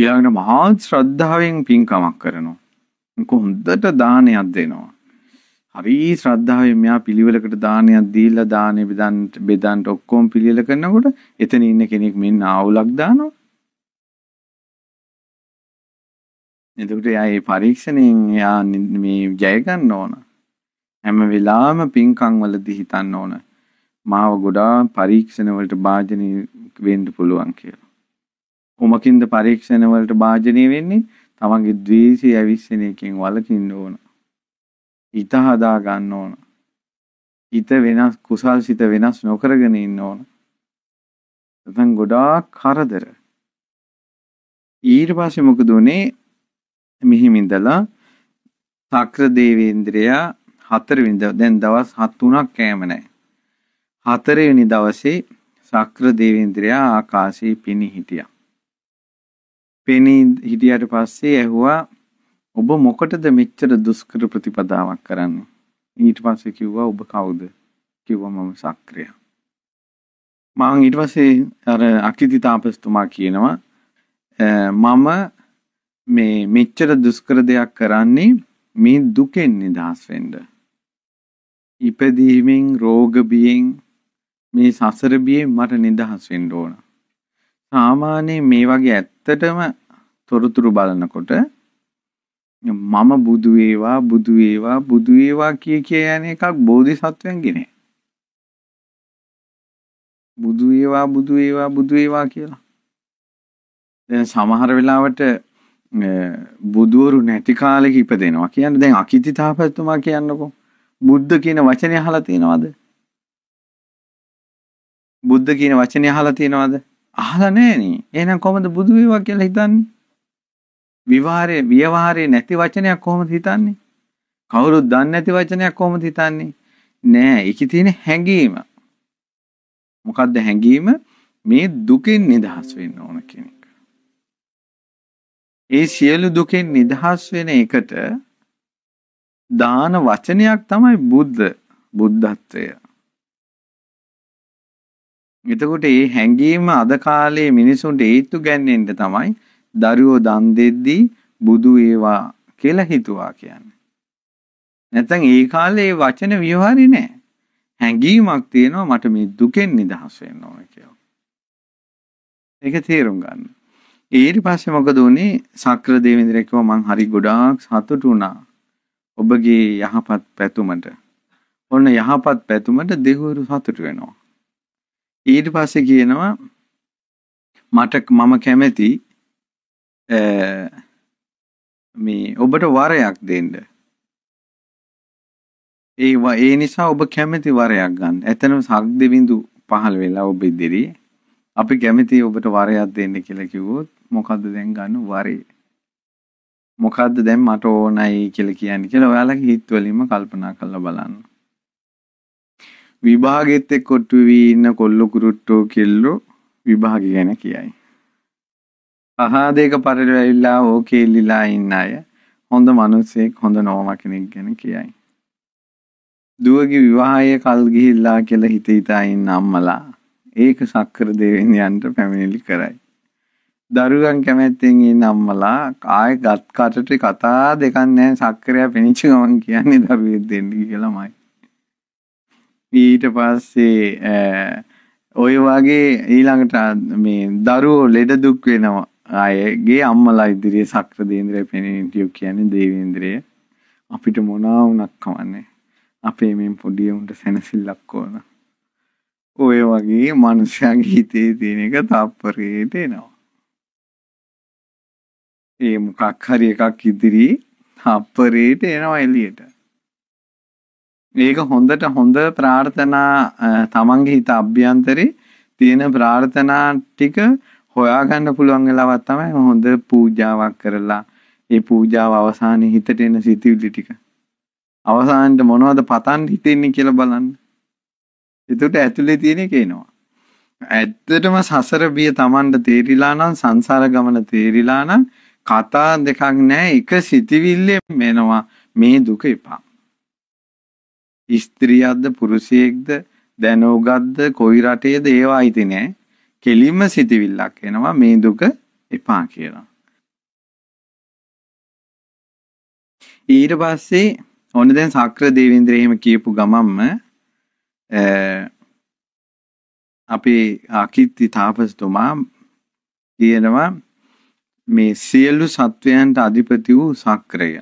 ඊළඟට මහා ශ්‍රද්ධාවෙන් පින්කමක් කරනවා. කොහොඳට දානයක් දෙනවා. හරි ශ්‍රද්ධාවෙන් මෙයා පිළිවෙලකට දානයක් දීලා දානේ බෙදන්න බෙදන්න ඔක්කොම පිළිවෙල කරනකොට එතන ඉන්න කෙනෙක් මෙන්න ආවුලක් දානවා. එතකොට එයා මේ පරීක්ෂණයෙන් එයා මේ ජය ගන්න ඕන. හැම වෙලාවෙම පින්කම් වලදී හිතන්න ඕන. මාව ගොඩාක් පරීක්ෂණ වලට භාජනය වෙන්න පුළුවන් කියලා. කොමකින්ද පරීක්ෂණ වලට භාජනය වෙන්නේ? තමන්ගේ ද්වේෂය ඇවිස්සෙන එකෙන් වළකින්න ඕන. හිත හදා ගන්න ඕන. හිත වෙනස් කුසල් සිත වෙනස් නොකරගෙන ඉන්න ඕන. නැත්නම් ගොඩාක් කරදර. ඊට පස්සේ මොකද උනේ? මෙහිම ඉඳලා සක්‍ර දේවේන්ද්‍රයා හතර වින්ද දැන් දවස් 7 3ක් කෑම නැහැ. හතරවෙනි දවසේ සක්‍ර දේවේන්ද්‍රයා ආකාශයේ පෙනී හිටියා. පෙනී හිටියට පස්සේ ඇහුවා ඔබ මොකටද මෙච්චර දුෂ්කර ප්‍රතිපදාවක් කරන්නේ? ඊට පස්සේ කිව්වා ඔබ කවුද? කිව්වා මම සක්‍රියා. මම ඊට පස්සේ අර අකිති තාපස්තුමා කියනවා මම මේ මෙච්චර දුෂ්කර දෙයක් කරන්නේ මේ දුකෙන් නිදහස් වෙන්න. ඉපදීමෙන් රෝග බියෙන් මේ සසර බියෙන් මට නිදහස් වෙන්න ඕන. සාමාන්‍යයෙන් මේ වගේ ඇත්තටම තොරතුරු බලනකොට මම බුදු වේවා බුදු වේවා බුදු වේවා කිය කිය යන එකක් බෝධිසත්වයන්ගේ නෑ. බුදු වේවා බුදු වේවා බුදු වේවා කියලා. දැන් සමහර වෙලාවට බුදවරු නැති කාලෙක ඉපදෙනවා. කියන්නේ දැන් අකිති තාපසතුමා කියන්නකෝ. බුද්ධ කියන වචනේ අහලා තියෙනවද? බුද්ධ කියන වචනේ අහලා තියෙනවද? අහලා නැහෙනේ. එහෙනම් කොහොමද බුදු වේවා කියලා හිතන්නේ? විවාහයේ විවාහයේ නැති වචනයක් කොහොමද හිතන්නේ? කවුරුත් දන්නේ නැති වචනයක් කොහොමද හිතන්නේ? නෑ, ඒකේ තියෙන හැඟීම. මොකද්ද හැඟීම? මේ දුකෙන් නිදහස් වෙන්න ඕන කියන එක. ඒ සියලු දුකෙන් නිදහස් වෙන එකට දාන වචනයක් තමයි බුද්ධ බුද්ධත්වය. එතකොට මේ හැඟීම අද කාලේ මිනිසුන්ට හේතු ගැන්නෙන්න තමයි දරුවෝ දන් දෙද්දී බුදු ඒවා කියලා හිතුවා කියන්නේ. නැත්නම් ඒ කාලේ වචන විවහාරි නෑ. හැඟීමක් තියෙනවා මට මේ දුකෙන් නිදහස් වෙන්න ඕන කියලා. ඒක තේරුම් ගන්න. ඊට පස්සේ මොකද උනේ? සක්‍ර දේවේන්ද්‍රයා කිව්වා මං හරි ගොඩාක් සතුටු වුණා. ඔබගේ යහපත් පැතුමට. ඔන්න යහපත් පැතුමට දෙවිවරු සතුටු වෙනවා. ඊට පස්සේ කියනවා මට මම කැමැති මේ ඔබට වරයක් දෙන්න. ඒ ඒ නිසා ඔබ කැමැති වරයක් ගන්න. එතනම සක්දෙවිඳු පහළ වෙලා ඔබ ඉදිරියේ අපි කැමති ඔබට වරයක් දෙන්න කියලා කිව්වොත් මොකද්ද දැන් ගන්න වරේ? මොකද්ද දැන් මට ඕනයි කියලා කියන්නේ කියලා ඔයාලගේ හිත වලින්ම කල්පනා කරලා බලන්න. විභාගෙත් එක්ක කොට්ටු වී ඉන්න කොල්ලු කුරුට්ටෝ කෙල්ලෝ විභාග ගැන කියයි. අහාදේක පරිලවිලා ඕකේ ඉල්ලලා ඉන්න අය හොඳ මිනිස්සෙක් හොඳ නෝම කෙනෙක් ගැන කියයි. දුවගේ විවාහය කල් ගිහිල්ලා කියලා හිත හිතා ඉන්න අම්මලා ඒක සක්කර දෙවියන්ට පැමිණිලි කරයි. දරුවන් කැමැත්තෙන් ඉන්න අම්මලා ආයෙ ගත් කටට කතා දෙකක් නැහැ සක්කරයා පිනිච්ච ගමන් කියන්නේ දරුවෙක් දෙන්න කියලාමයි. ඊට පස්සේ ඔය වගේ ඊළඟට මේ දරුවෝ ලෙඩ දුක් වෙනවා. අයගේ අම්මලා ඉදිරියේ සක්‍ර දේන්ද්‍රය පෙනෙනටියෝ කියන්නේ දේවේන්ද්‍රය. අපිට මොනා වුණත් කමන්නේ. අපේ මේ පොඩි උන්ට සැනසෙල්ලක් ඕන. ඔය වගේ මනුෂ්‍යයාගේ හිතේ තියෙන එක තප්පරේට එනවා. ඒ මොකක් හරි එකක් ඉදිරි තප්පරේට එනවා එළියට. ඒක හොඳට හොඳ ප්‍රාර්ථනා තමන්ගේ හිත අභ්‍යන්තරේ තියෙන ප්‍රාර්ථනා ටික හොයාගන්න පුළුවන් වෙලාවක් තමයි හොඳ පූජාවක් කරලා ඒ පූජාව අවසානයේ හිතට එන සිතුවිලි ටික අවසානයේ මොනවද පතන් හිතෙන්නේ කියලා බලන්න. ඒකට ඇතුලේ තියෙන එක එනවා. ඇත්තටම සසර බිය Tamanට තේරිලා නම් සංසාර ගමන තේරිලා නම් කතා දෙකක් නැහැ එක සිතිවිල්ලෙන් මෙනවා මේ දුක එපා. ස්ත්‍රියක්ද පුරුෂයෙක්ද දැනුගත්ද කොයි රටේද ඒවා අයිති නෑ. කෙලින්ම සිතවිල්ලක් එනවා මේ දුක එපා කියලා. ඊට පස්සේ ඔන්න දැන් සක්‍ර දේවේන්ද්‍ර එහෙම කියපු ගමම්ම අපේ අකිත්ති තාපසතුමා කියනවා මේ සියලු සත්වයන්ට අධිපති වූ සක්‍රය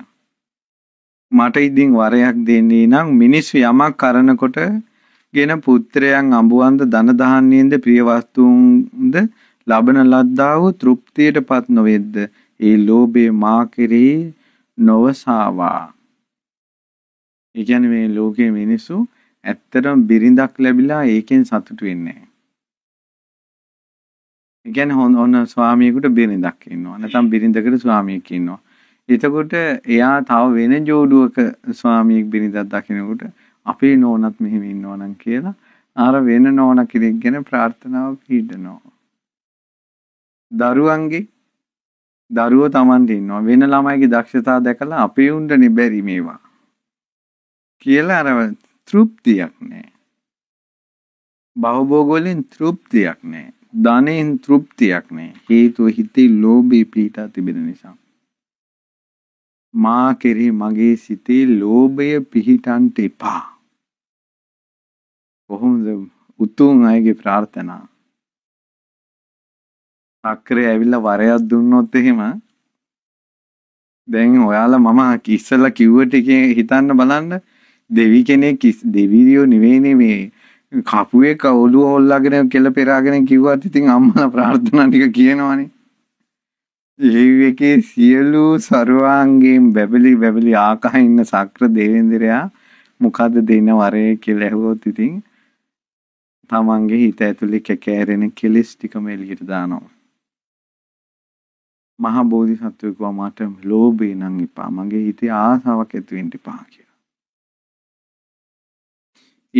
මට ඉදින් වරයක් දෙන්නේ නම් මිනිස්සු යමක් කරනකොට ගෙන පුත්‍රයන් අඹුවන්ද ධන දහන්නේන්ද ප්‍රිය වස්තුන්ද ලබන ලද්දා වූ තෘප්තියටපත් නොවේද්ද ඒ ලෝභේ මා කෙරෙහි නොවසාවා ඒ කියන්නේ මේ ලෝකයේ මිනිස්සු ඇත්තටම බිරිඳක් ලැබිලා ඒකෙන් සතුටු වෙන්නේ නැහැ. ඒ කියන්නේ හොන් ඔන්න ස්වාමියෙකුට බිරිඳක් ඉන්නවා. නැත්නම් බිරිඳකට ස්වාමියෙක් ඉන්නවා. එතකොට එයා තව වෙන ජෝඩුවක ස්වාමියෙක් බිරිඳක් දකිනකොට අපේ නෝනත් මෙහෙම ඉන්නවා නම් කියලා අර වෙන නෝන කෙනෙක් ගැන ප්‍රාර්ථනාව පීඩනවා. දරුවන්ගේ දරුවෝ Tamanට ඉන්නවා වෙන ළමයිගේ දක්ෂතා දැකලා අපේ උන්ට නෙබැරි මේවා කියලා අර තෘප්තියක් නැහැ. බහුභෝග වලින් තෘප්තියක් නැහැ. ධනෙන් තෘප්තියක් නැහැ. හේතුව හිතේ ලෝභී පීඩා තිබෙන නිසා. මා කෙරෙහි මගේ සිතේ ලෝභය පිහිටන්ට එපා. කොහොමද උතුම් අයගේ ප්‍රාර්ථනා? අක්‍රේ ඇවිල්ලා වරයක් දුන්නොත් එහෙම දැන් ඔයාලා මම ඉස්සලා කිව්ව ටිකේ හිතන්න බලන්න දෙවි කෙනෙක් දෙවියෝ නෙවෙයිනේ මේ කපුවේ කවුළු හොල්ලාගෙන කෙල පෙරාගෙන කිව්වත් ඉතින් අම්මලා ප්‍රාර්ථනා ටික කියනවනේ ජීවිකේ සියලු සරුවාන්ගෙන් බැබලි බැබලි ආකහ ඉන්න සක්‍ර දේවේන්ද්‍රයා මොකද්ද දෙන වරේ කියලා ඇහුවොත් ඉතින් තමන්ගේ හිත ඇතුලේ කැකෑරෙන කෙලෙස් ටිකම එළියට දානවා. මහා බෝධිසත්වයෙක් වා මට ලෝභේ නම් එපා. මගේ හිතේ ආසාවක් ඇති වෙන්න එපා කියලා.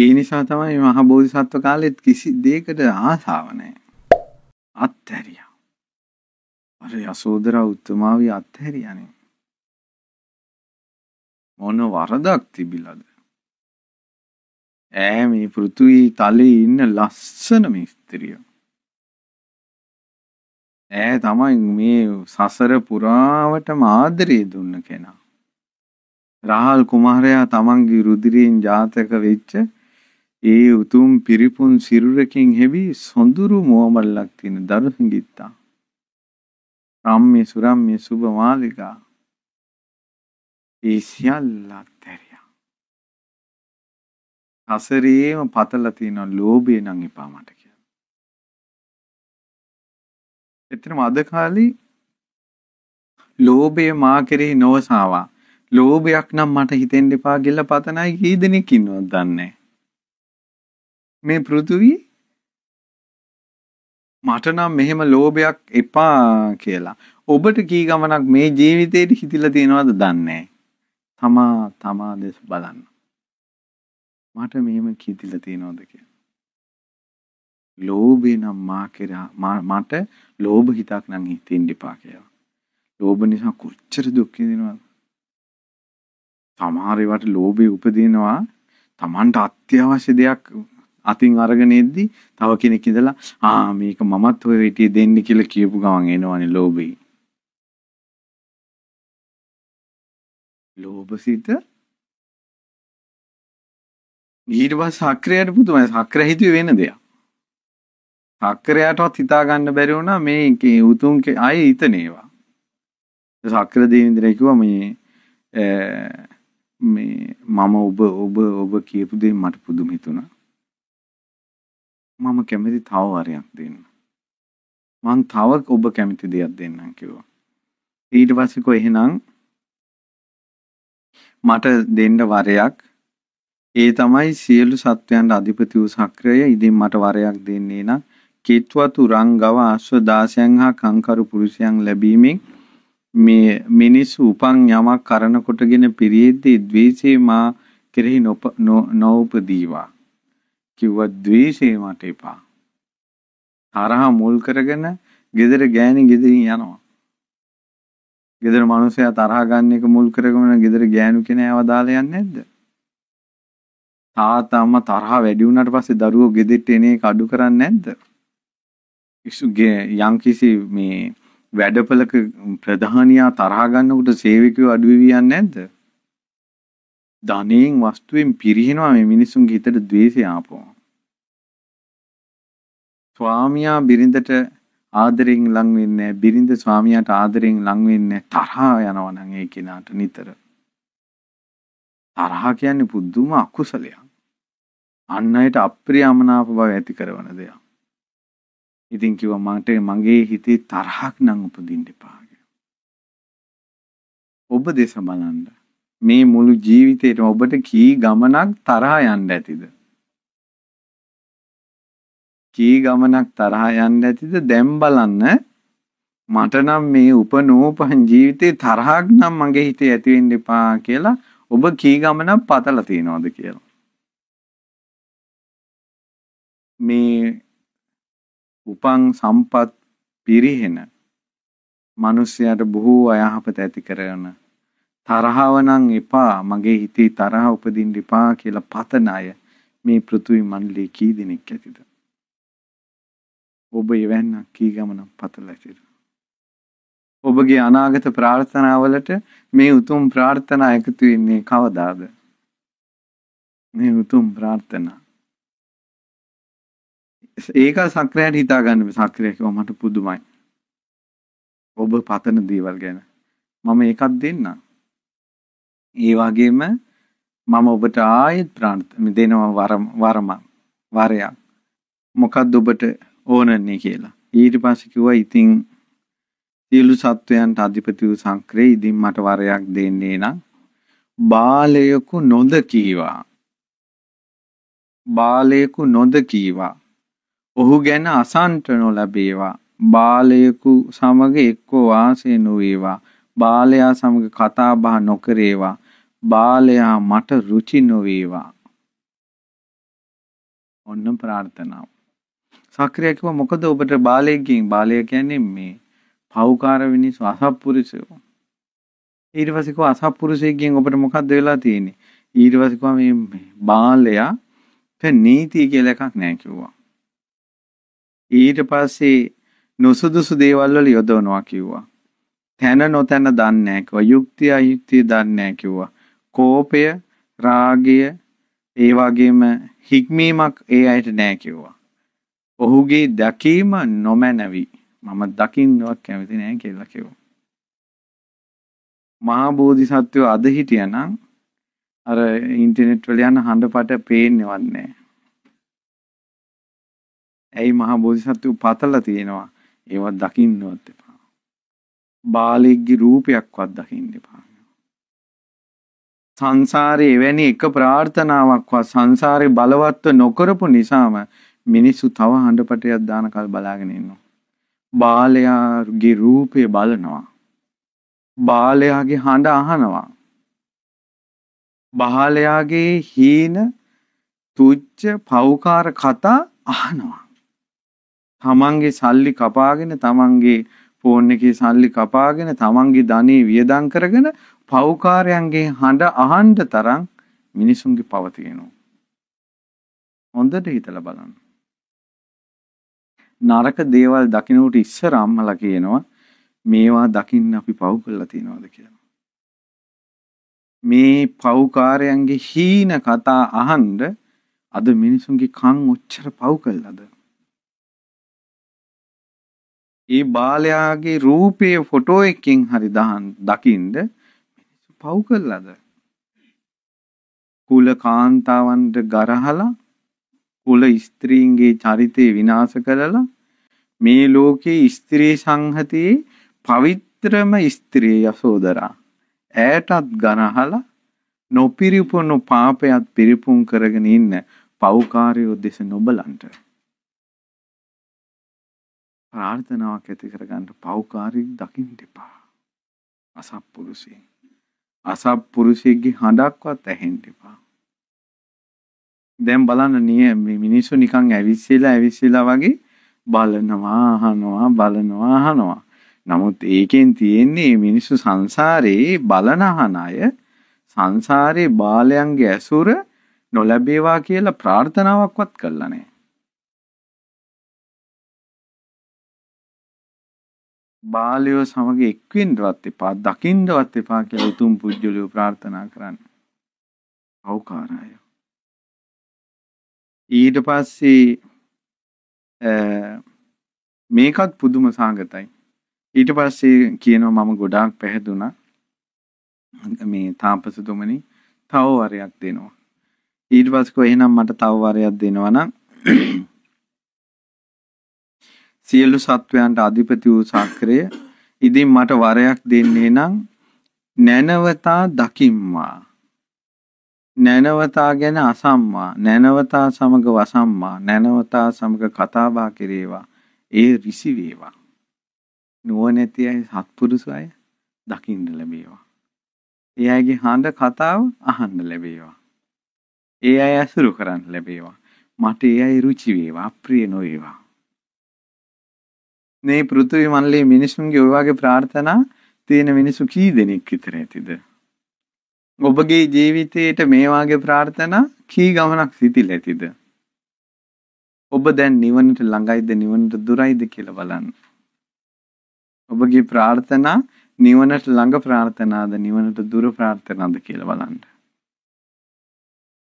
ඒ නිසා තමයි මහා බෝධිසත්ව කාලෙත් කිසි දෙයකට ආසාව නැහැ. අත්හැරියා. අර යසෝදරා උත්තමාවිය අත්හැරියානේ. මොන වරදක් තිබිලාද? ඈ මේ පෘථුවි තලේ ඉන්න ලස්සන මිස්ත්‍රිය. ඈ තමයි මේ සසර පුරාවටම ආදරේ දුන්න කෙනා. රාහල් කුමාරයා තමන්ගේ රුධිරයෙන් ජාතක වෙච්ච ඒ උතුම් පිරිපුන් සිරුරකින් හෙවි සොඳුරු මුවමල්ලක් තියෙන දරු හිඟිත්තා. රම්ම්‍ය සුරම්ම්‍ය සුභ මාලිකා ඒ සියල්ල අත්හැරියා. අසරේම පතලා තියෙන ලෝභය නම් එපා මට කියලා. එතරම් අද කාලේ ලෝභය මා කෙරෙහි නොවසාවා. ලෝභයක් නම් මට හිතෙන්න එපා කියලා පතන අය කී දෙනෙක් ඉන්නවද දන්නේ මේ පෘථුවියේ මට නම් මෙහෙම ලෝභයක් එපා කියලා. ඔබට කී ගමනක් මේ ජීවිතේට හිතිලා තියෙනවද දන්නේ තමා තමා දෙස බලන්න. මට මෙහෙම කීතිලා තියෙනවද කියලා. ලෝභය නම් මා කෙරා මට ලෝභ හිතක් නම් හිතෙන්න එපා කියලා. ලෝභ නිසා කොච්චර දුක් විඳිනවද? සමහර ඒවාට ලෝභය උපදිනවා. Tamanට අත්‍යවශ්‍ය දෙයක් අතින් අරගෙන එද්දි තව කෙනෙක් ඉඳලා ආ මේක මමත් ඔය හිටියේ දෙන්න කියලා කියපු ගමන් එනවනේ ලෝභය. ලෝභසිත ඊට පස්සේ සක්‍රයට පුදුමයි සක්‍ර හිතුවේ වෙන දෙයක්. සක්‍රයටවත් හිතා ගන්න බැරි වුණා මේ උතුම් අය හිතනේවා. සක්‍ර දේවින්දර කිව්වා මේ මේ මම ඔබ ඔබ ඔබ කියපු දේ මට පුදුම හිතුණා. මම කැමති තව වරයක් දෙන්න. මං තව ඔබ කැමති දෙයක් දෙන්නම් කිව්වා. ඊට පස්සේ කො එහෙනම් මට දෙන්න වරයක් ඒ තමයි සියලු සත්වයන්ට අධිපති වූ සක්‍රය ඉදින් මට වරයක් දෙන්නේ නම් කිත්වතු රංගව අශ්ව දාසයන් හා කංකරු පුරුෂයන් ලැබීමෙන් මේ මිනිස් උපන් යමක් කරනකොටගෙන පිරියෙද්දී ද්වේෂේ මා කෙරෙහි නොපදීවා කිව්වා ද්වේෂය මට එපා. තරහා මුල් කරගෙන ගෙදර ගෑණි ගෙදරින් යනවා. ගෙදර මිනිස්සයා තරහා ගන්න එක මුල් කරගෙන ගෙදර ගෑනු කෙනාව දාලා යන්නේ නැද්ද? තාත්තා අම්මා තරහා වැඩි වුණාට පස්සේ දරුවෝ ගෙදෙට්ට එන එක අඩු කරන්නේ නැද්ද? ඉසුගේ යම්කිසි මේ වැඩපලක ප්‍රධානියා තරහා ගන්නකොට සේවකයෝ අඩු වෙවි යන්නේ නැද්ද? ධනෙන් වස්තුවෙන් පිරිහිනවා මේ මිනිසුන්ගේ හිතට द्वේෂය ආපුවා. ස්වාමියා බිරිඳට ආදරෙන් ලං වෙන්නේ බිරිඳ ස්වාමියාට ආදරෙන් ලං වෙන්නේ තරහා යනවා නම් ඒ කෙනාට නිතර. තරහා කියන්නේ පුදුම අකුසලයක්. අන් අයට අප්‍රියමනාප බව ඇති කරන දෙයක්. ඉතින් කිව්වා මට මගේ හිතේ තරහක් නම් උපදින්න එපා ඔබ දේශ බලන්න. මේ මුළු ජීවිතේටම ඔබට කී ගමනක් තරහ යන්න ඇතිද? කී ගමනක් තරහ යන්න ඇතිද? දැන් බලන්න මට නම් මේ උපනෝපන් ජීවිතේ තරහක් නම් මගේ හිතේ ඇති වෙන්න එපා කියලා ඔබ කී ගමනක් පතලා තියනවද කියලා. මේ උපන් සම්පත් පිරිහෙන මිනිස්යාට බොහෝ අයහපත ඇති කරන තරහව නම් එපා මගේ හිතේ තරහ උපදින්න එපා කියලා පතන අය මේ පෘථිවි මණ්ඩලයේ කී දෙනෙක් ඇතිද? ඔබ එවන්නක් කී ගමනක් පතලා ඇතිද? ඔබගේ අනාගත ප්‍රාර්ථනාවලට මේ උතුම් ප්‍රාර්ථනා එකතු වෙන්නේ කවදාද? මේ උතුම් ප්‍රාර්ථනා. ඒක සක්‍රයට හිතා ගන්න සක්‍රිය කිව්වා මට පුදුමයි. ඔබ පතන දේවල් ගැන මම එකක් දෙන්නම්. ඒ වගේම මම ඔබට ආයෙත් ප්‍රාර්ථනා දෙනවා වරම වරම වරයක්. මොකක්ද ඔබට ඕනන්නේ කියලා. ඊට පස්සේ කිව්වා ඉතින් සියලු සත්වයන්ට අධිපති වූ සංක්‍රේ ඉදින් මට වරයක් දෙන්නේ නම් බාලයෙකු නොදකීවා. බාලයෙකු නොදකීවා. ඔහු ගැන අසන්ට නොලැබේවා. බාලයෙකු සමග එක්ව වාසය නොවේවා. බාලයා සමග කතා බහ නොකරේවා බාලයා මට රුචි නොවේවා ඔන්න ප්‍රාර්ථනාව සක්‍රිය කිව්වා මොකද ඔබට බාලයෙක්ගෙන් බාලය කියන්නේ මේ පව්කාර මිනිස්සු අසත්පුරුෂයෝ ඊට පස්සේ කිව්වා අසත්පුරුෂයෙක්ගෙන් ඔබට මොකද්ද වෙලා තියෙන්නේ ඊට පස්සේ කිව්වා මේ බාලයා දැන් නීතිය කියලා එකක් නැහැ කිව්වා ඊට පස්සේ නුසුදුසු දේවල් වල යොදවනවා කිව්වා තැන නොතැන දන්නේ නැහැ කිව්වා. යුක්තිය අයුක්තිය දන්නේ නැහැ කිව්වා. කෝපය, රාගය, ඒ වගේම හික්මීමක් ඒ අයට නැහැ කිව්වා. ඔහුගේ දැකීම නොමැනවි. මම දකින්නවත් කැමති නැහැ කියලා කිව්වා. මහා බෝධිසත්වෝ අද හිටියනම් අර ඉන්ටර්නෙට් වල යන හඬපට පේන්නේවත් නැහැ. ඇයි මහා බෝධිසත්වෝ පතලා තියෙනවා. ඒවත් දකින්නවත් එපා. බාලෙක්ගේ රූපයක්වත් දකින්න එපා. සංසාරේ එවැනි එක ප්‍රාර්ථනාවක්වත් සංසාරේ බලවත්ව නොකරපු නිසාම මිනිස්සු තව හඬපටයක් දානකල් බලාගෙන ඉන්නවා. බාලයාගේ රූපය බලනවා. බාලයාගේ හඬ අහනවා. බාලයාගේ හීන තුච්ච පෞකාර කතා අහනවා. තමන්ගේ සල්ලි කපාගෙන තමන්ගේ ෆෝන් එකේ සල්ලි කපාගෙන තමන්ගේ ධනෙ වියදම් කරගෙන පව්කාරයන්ගේ හඬ අහන්න තරම් මිනිසුන්ගේ පව තියෙනවා. හොඳට හිතලා බලන්න. නරක දේවල් දකින්න උට ඉස්සර අම්මලා කියනවා මේවා දකින්න අපි පව් කළා තියනවාද කියලා. මේ පව්කාරයන්ගේ හීන කතා අහන්ඩ අද මිනිසුන්ගේ කං ඔච්චර පව් කල්ලද. ඒ බාලයාගේ රූපයේ ෆොටෝ එකකින් හරි දහන් දකින්ද මිනිස්සු පව් කළාද? කුල කාන්තාවන්ට ගරහලා කුල ස්ත්‍රීන්ගේ චරිතය විනාශ කරලා මේ ලෝකයේ ස්ත්‍රී සංහතියේ පවිත්‍රම ස්ත්‍රී යසෝදරා ඈටත් ගනහලා නොපිරිපුණු පාපයත් පිරිපුන් කරගෙන ඉන්න පෞකාරයෝ දෙස නොබලන්ට ප්‍රාර්ථනාවක් ඇති කරගන්න පෞකාරී දකින්න එපා. අසත්පුරුෂයෙක්. අසත්පුරුෂයෙක්ගේ හඬක්වත් ඇහෙන්න එපා. දැන් බලන්න නිය මේ මිනිස්සු නිකන් ඇවිස්සෙලා ඇවිස්සෙලා වගේ බලනවා අහනවා බලනවා අහනවා. නමුත් ඒකෙන් තියෙන්නේ මිනිස්සු සංසාරේ බලන අහන අය සංසාරේ බාලයන්ගේ ඇසුර නොලැබේවා කියලා ප්‍රාර්ථනාවක්වත් කළා නැහැ. බාලයෝ සමග එක්වෙන්නවත් එපා දකින්නවත් එපා කියලා උතුම් පුජ්‍යලිය ප්‍රාර්ථනා කරන්නේ. අවකාරය. ඊට පස්සේ මේකත් පුදුම සාගතයි. ඊට පස්සේ කියනවා මම ගොඩාක් පැහැදුනා. මේ තාපසතුමනි තව වරයක් දෙනවා. ඊට පස්සේ එහෙනම් මට තව වරයක් දෙනවා නම් සියලු සත්වයන්ට අධිපති වූ සක්‍රය ඉතින් මට වරයක් දෙන්නේ නම් නැනවතා දකිම්මා නැනවතා ගැන අසම්මා නැනවතා සමග වසම්මා නැනවතා සමග කතාබහ කෙරේවා ඒ රිසි වේවා නුවණැති අය සත්පුරුෂ අය දකින්න ලැබේවා. ඒ අයගේ හඬ කතාව අහන්න ලැබේවා. ඒ අය ඇසුරු කරන්න ලැබේවා. මට ඒ අය රුචි වේවා, ප්‍රිය නොවේවා. මේ පෘථිවි මණ්ඩලයේ මිනිසුන්ගේ ওই වගේ ප්‍රාර්ථනා තියෙන මිනිසු කී දෙනෙක් විතර ඇතිද? ඔබගේ ජීවිතයේට මේ වගේ ප්‍රාර්ථනා කී ගමනක් සිටිලා ඇතිද? ඔබ දැන් නිවනට ළඟයිද නිවනට දුරයිද කියලා බලන්න. ඔබගේ ප්‍රාර්ථනා නිවනට ළඟ ප්‍රාර්ථනාද නිවනට දුර ප්‍රාර්ථනාද කියලා බලන්න.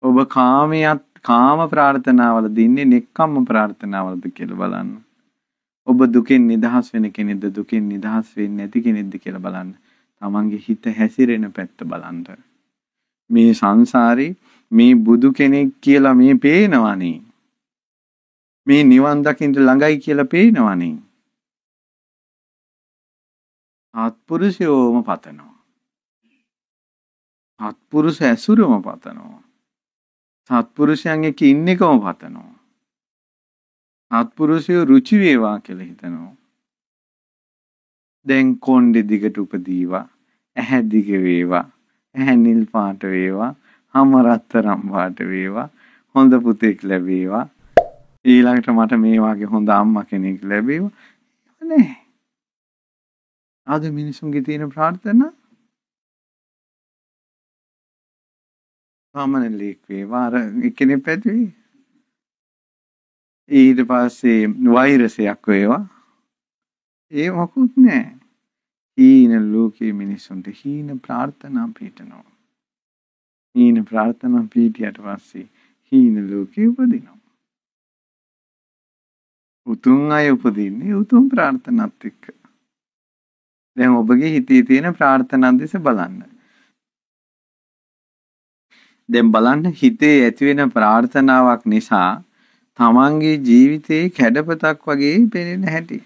ඔබ කාමයට කාම ප්‍රාර්ථනාවලද ඉන්නේ නෙක්ඛම්ම ප්‍රාර්ථනාවලද කියලා බලන්න. ඔබ දුකෙන් නිදහස් වෙන කෙනෙක්ද දුකෙන් නිදහස් වෙන්නේ නැති කෙනෙක්ද කියලා බලන්න. තමන්ගේ හිත හැසිරෙන පැත්ත බලන්න. මේ සංසාරේ මේ බුදු කෙනෙක් කියලා මේ පේනවනේ. මේ නිවන් දකින්න ළඟයි කියලා පේනවනේ. ආත්පුරුෂයෝම පතනවා. ආත්පුරුෂ ඇසුරම පතනවා. සත්පුරුෂයන් එක්ක ඉන්න එකම පතනවා. අත්පුරුෂයෝ රුචි වේවා කියලා හිතනවා. දැන් කොණ්ඩෙ දිගට උපදීවා, ඇහැ දිග වේවා, ඇහැ නිල් පාට වේවා, හම රත්තරම් පාට වේවා, හොඳ පුතෙක් ලැබේවා. ඊළඟට මට මේ වගේ හොඳ අම්මා කෙනෙක් ලැබේවා. නෑ. ආද මිනිසුන්ගේ තියෙන ප්‍රාර්ථනා සාමාන්‍ය ලේක් වේවා අර එක්කෙනෙක් පැතුවේ ඊට පස්සේ වෛරසයක් වේවා ඒ මොකුත් නැහැ හීන ලෝකයේ මිනිසුන්ට හීන ප්‍රාර්ථනා පිටනවා හීන ප්‍රාර්ථනා පිටියට පස්සේ හීන ලෝකේ උපදිනවා උතුම් අය උපදින්නේ උතුම් ප්‍රාර්ථනාත් එක්ක. දැන් ඔබගේ හිතේ තියෙන ප්‍රාර්ථනා දිස බලන්න. දැන් බලන්න හිතේ ඇති වෙන ප්‍රාර්ථනාවක් නිසා තමන්ගේ ජීවිතේ කැඩපතක් වගේ පෙනෙන හැටි.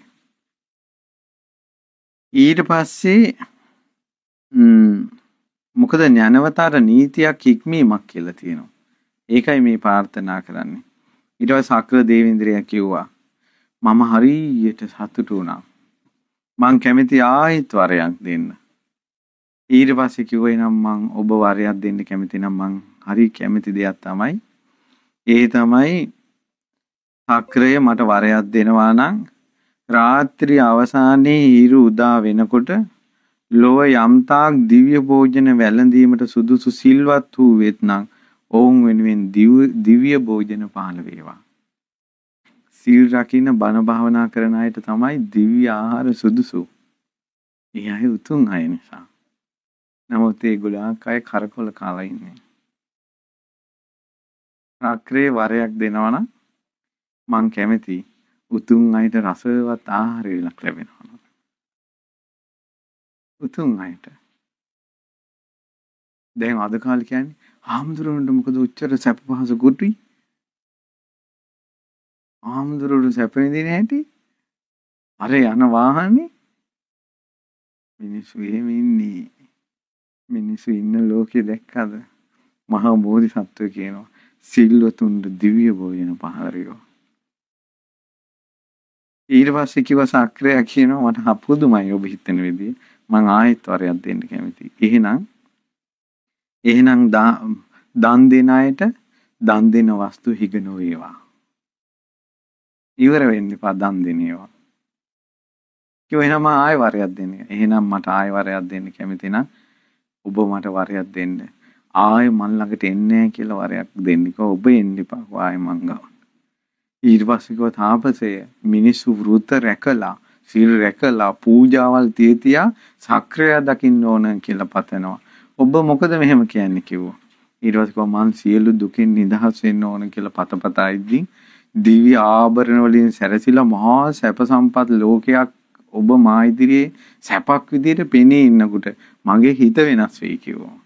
ඊට පස්සේ මොකද ඥනවතර නීතියක් ඉක්මීමක් කියලා තියෙනවා. ඒකයි මේ ප්‍රාර්ථනා කරන්නේ. ඊට පස්සේ සක්‍ර දේවේන්ද්‍රයා කිව්වා මම හරියට සතුටු වුණා. මං කැමති ආයෙත් වරයක් දෙන්න. ඊට පස්සේ කිව්වේ නම් මං ඔබ වරයක් දෙන්න කැමති නම් මං හරි කැමති දෙයක් තමයි ඒ තමයි චක්‍රය මට වරයක් දෙනවා නම් රාත්‍රී අවසානයේ ඊරු උදා වෙනකොට ලොව යම්තාක් දිව්‍ය භෝජන වැළඳීමට සුදුසු සිල්වත් වූ වෙත්නම් ඔවුන් වෙනුවෙන් දිව්‍ය භෝජන පහළ වේවා. සිල් රකින්න බණ භාවනා කරන අයට තමයි දිව්‍ය ආහාර සුදුසු. ඒ අය උතුම් අය නිසා. නමුත් ඒගොල්ලෝ අය කරකොල කාලා ඉන්නේ. රාත්‍රියේ වරයක් දෙනවා නම් මං කැමති උතුම් අයට රසවත් ආහාර වේලක් ලැබෙනවා. උතුම් අයට. දැන් අද කාලේ කියන්නේ ආම්දුරන්ට මොකද උච්චර සැප පහසු ගොටුයි? ආම්දුරට සැප විඳින හැටි අර යන වාහනේ මිනිස්සු එහෙම ඉන්නේ. මිනිස්සු ඉන්න ලෝකේ දැක්කද? මහා බෝධිසත්වය කියනවා සිල්වතුන්ට දිව්‍ය භෝජන පහරයෝ. ඊට පස්සේ කිව්වා සක්‍රියා කියනවා මට හපුදුමයි ඔබ හිතන විදිහ. මං ආයෙත් වරයක් දෙන්න කැමතියි. එහෙනම් එහෙනම් දන් දෙන අයට දන් දෙන වස්තු හිග නොවේවා. ඉවර වෙන්න එපා දන් දෙන ඒවා. කිව්වා එහෙනම් මම ආයෙ වරයක් දෙන්න. එහෙනම් මට ආයෙ වරයක් දෙන්න කැමති නම් ඔබ මට වරයක් දෙන්න. ආයෙ මන් ළඟට එන්නේ නැහැ කියලා වරයක් දෙන්නකෝ. ඔබ එන්න එපා. ආයෙ මං ගාව. ඊට පස්සේ කිව්වා තාපසය මිනිස්සු වෘත රැකලා සීල් රැකලා පූජාවල් තියතියා සක්‍රය දකින්න ඕන කියලා පතනවා. ඔබ මොකද මෙහෙම කියන්නේ කිව්වා. ඊට පස්සේ කිව්වා මං සියලු දුකින් නිදහස් වෙන්න ඕන කියලා පතපතා ඉද්දී දිව්‍ය ආභරණ වලින් සැරසිලා මහා සැප සම්පත් ලෝකයක් ඔබ මා ඉදිරියේ සැපක් විදියට පෙනී ඉන්නකොට මගේ හිත වෙනස් වෙයි කිව්වා.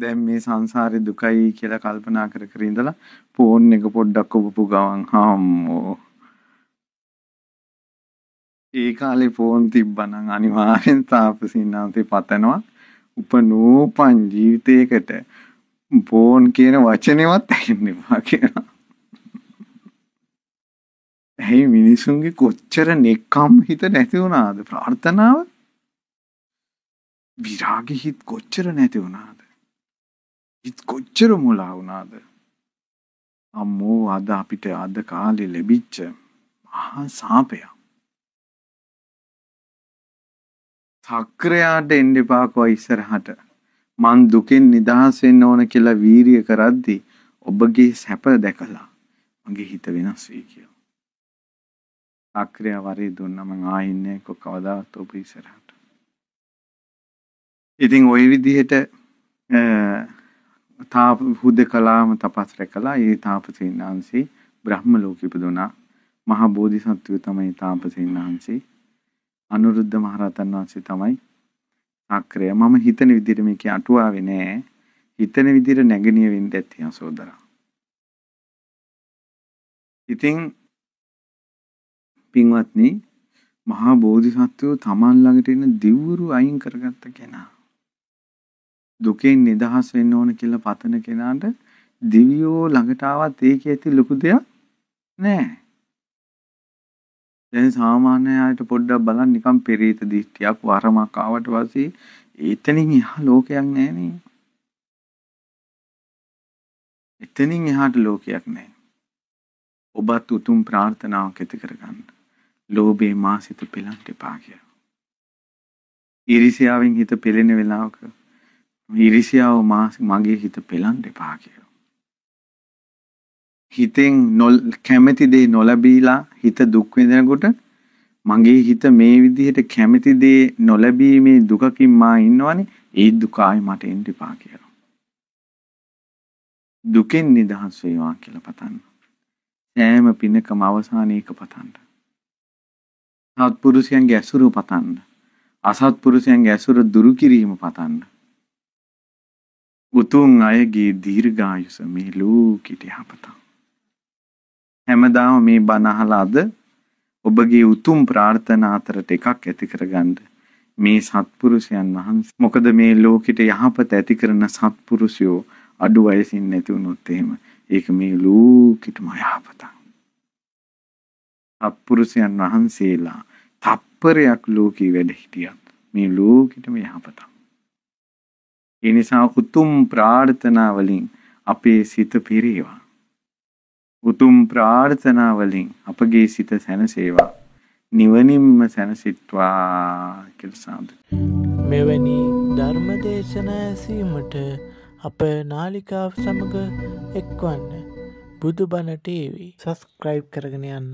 දැන් මේ සංසාරේ දුකයි කියලා කල්පනා කර කර ඉඳලා ෆෝන් එක පොඩ්ඩක් ඔබපු ගමන් හම්මෝ ඒ කාලේ ෆෝන් තිබ්බනම් අනිවාර්යෙන් තාපසින්නාන්තේ පතනවා උපනෝපන් ජීවිතයකට ෆෝන් කියන වචනේවත් ඇහෙන්න එපා කියලා ඇයි මිනිසුන්ගේ කොච්චර නෙක්කම් හිත නැති වුණාද ප්‍රාර්ථනාව විරාගි හිත කොච්චර නැති වුණාද ජිත් කොච්චර මුලා වුණාද අම්මෝ අද අපිට අද කාලේ ලැබිච්ච මහා සාපයා සක්‍රයාට එන්න එපාකෝ ඉස්සරහට මං දුකෙන් නිදහස් වෙන්න ඕන කියලා වීරිය කරද්දී ඔබගේ සැප දැකලා මගේ හිත වෙනස් වෙයි කියලා සක්‍රිය වරේ දුන්නා මං ආයෙන්නේ කවදාවත් ඔබ ඉස්සරහට ඉතින් ওই විදිහට තාප හුදකලාම තපස් රැකලා ඒ තාපසීන් වහන්සේ බ්‍රහ්ම ලෝකෙ ඉපදුණා. මහා බෝධිසත්වය තමයි තාපසීන් වහන්සේ. අනුරුද්ධ මහරහතන් වහන්සේ තමයි අක්‍රය. මම හිතන විදිහට මේකේ අටුවාවේ නෑ. හිතන විදිහට නැගණිය වෙන්න ඇති සහෝදරා. ඉතින් පින්වත්නි මහා බෝධිසත්වෝ තමන් ළඟට එන දිවුරු අයින් කරගත්ත කෙනා. දුකෙන් නිදහස් වෙන්න ඕන කියලා පතන කෙනාට දිවියෝ ළඟට ආවත් ඒකේ ඇති ලොකු දෙයක් නෑ. දැන් සාමාන්‍ය අයට පොඩ්ඩක් බලන්න නිකන් පෙරේත දිෂ්ටියක් වරමක් ආවට පස්සේ එතනින් එහා ලෝකයක් නෑනේ. එතනින් එහාට ලෝකයක් නෑ. ඔබත් උතුම් ප්‍රාර්ථනාවක් ඇති කරගන්න. ලෝභේ මාසිත පෙළන්න එපා කියලා. ඊර්ෂ්‍යාවෙන් හිත පෙළෙන වෙලාවක ඉරිසියාව මගේ හිත පෙළන් දෙපා කියලා. හිතෙන් නොල් කැමති දේ නොලැබීලා හිත දුක් විඳනකොට මගේ හිත මේ විදිහට කැමති දේ නොලැබීමේ දුකකින් මා ඉන්නවනේ ඒ දුක ආයි මට එන්න එපා කියලා. දුකෙන් නිදහස් වේවා කියලා පතන්න. සෑම පිනකම අවසානයේක පතන්න. සත්පුරුෂයන්ගේ ඇසුර පතන්න. අසත්පුරුෂයන්ගේ ඇසුර දුරු කිරීම පතන්න. උතුම් අයගේ දීර්ඝායුෂ මේ ලෝකෙට යහපත. හැමදාම මේ බණ අහලා අද ඔබගේ උතුම් ප්‍රාර්ථනා අතරට එකක් ඇති කරගන්න මේ සත්පුරුෂයන් වහන්සේ මොකද මේ ලෝකෙට යහපත ඇති කරන සත්පුරුෂයෝ අඩු වයසින් නැති වුණොත් එහෙම ඒක මේ ලෝකෙටම යහපතක්. සත්පුරුෂයන් වහන්සේලා තප්පරයක් ලෝකේ වැඩ හිටියත් මේ ලෝකෙටම යහපතක්. ඒ නිසා උතුම් ප්‍රාර්ථනා වලින් අපේ සිත පිරේවා. උතුම් ප්‍රාර්ථනා වලින් අපගේ සිත සැනසේවා. නිවනින්ම සැනසෙත්වා කියලා සාදු. මෙවැනි ධර්ම දේශනා ඇසීමට අප නාලිකාව සමග එක්වන්න බුදුබණ ටීවී සබස්ක්‍රයිබ් කරගෙන යන්න.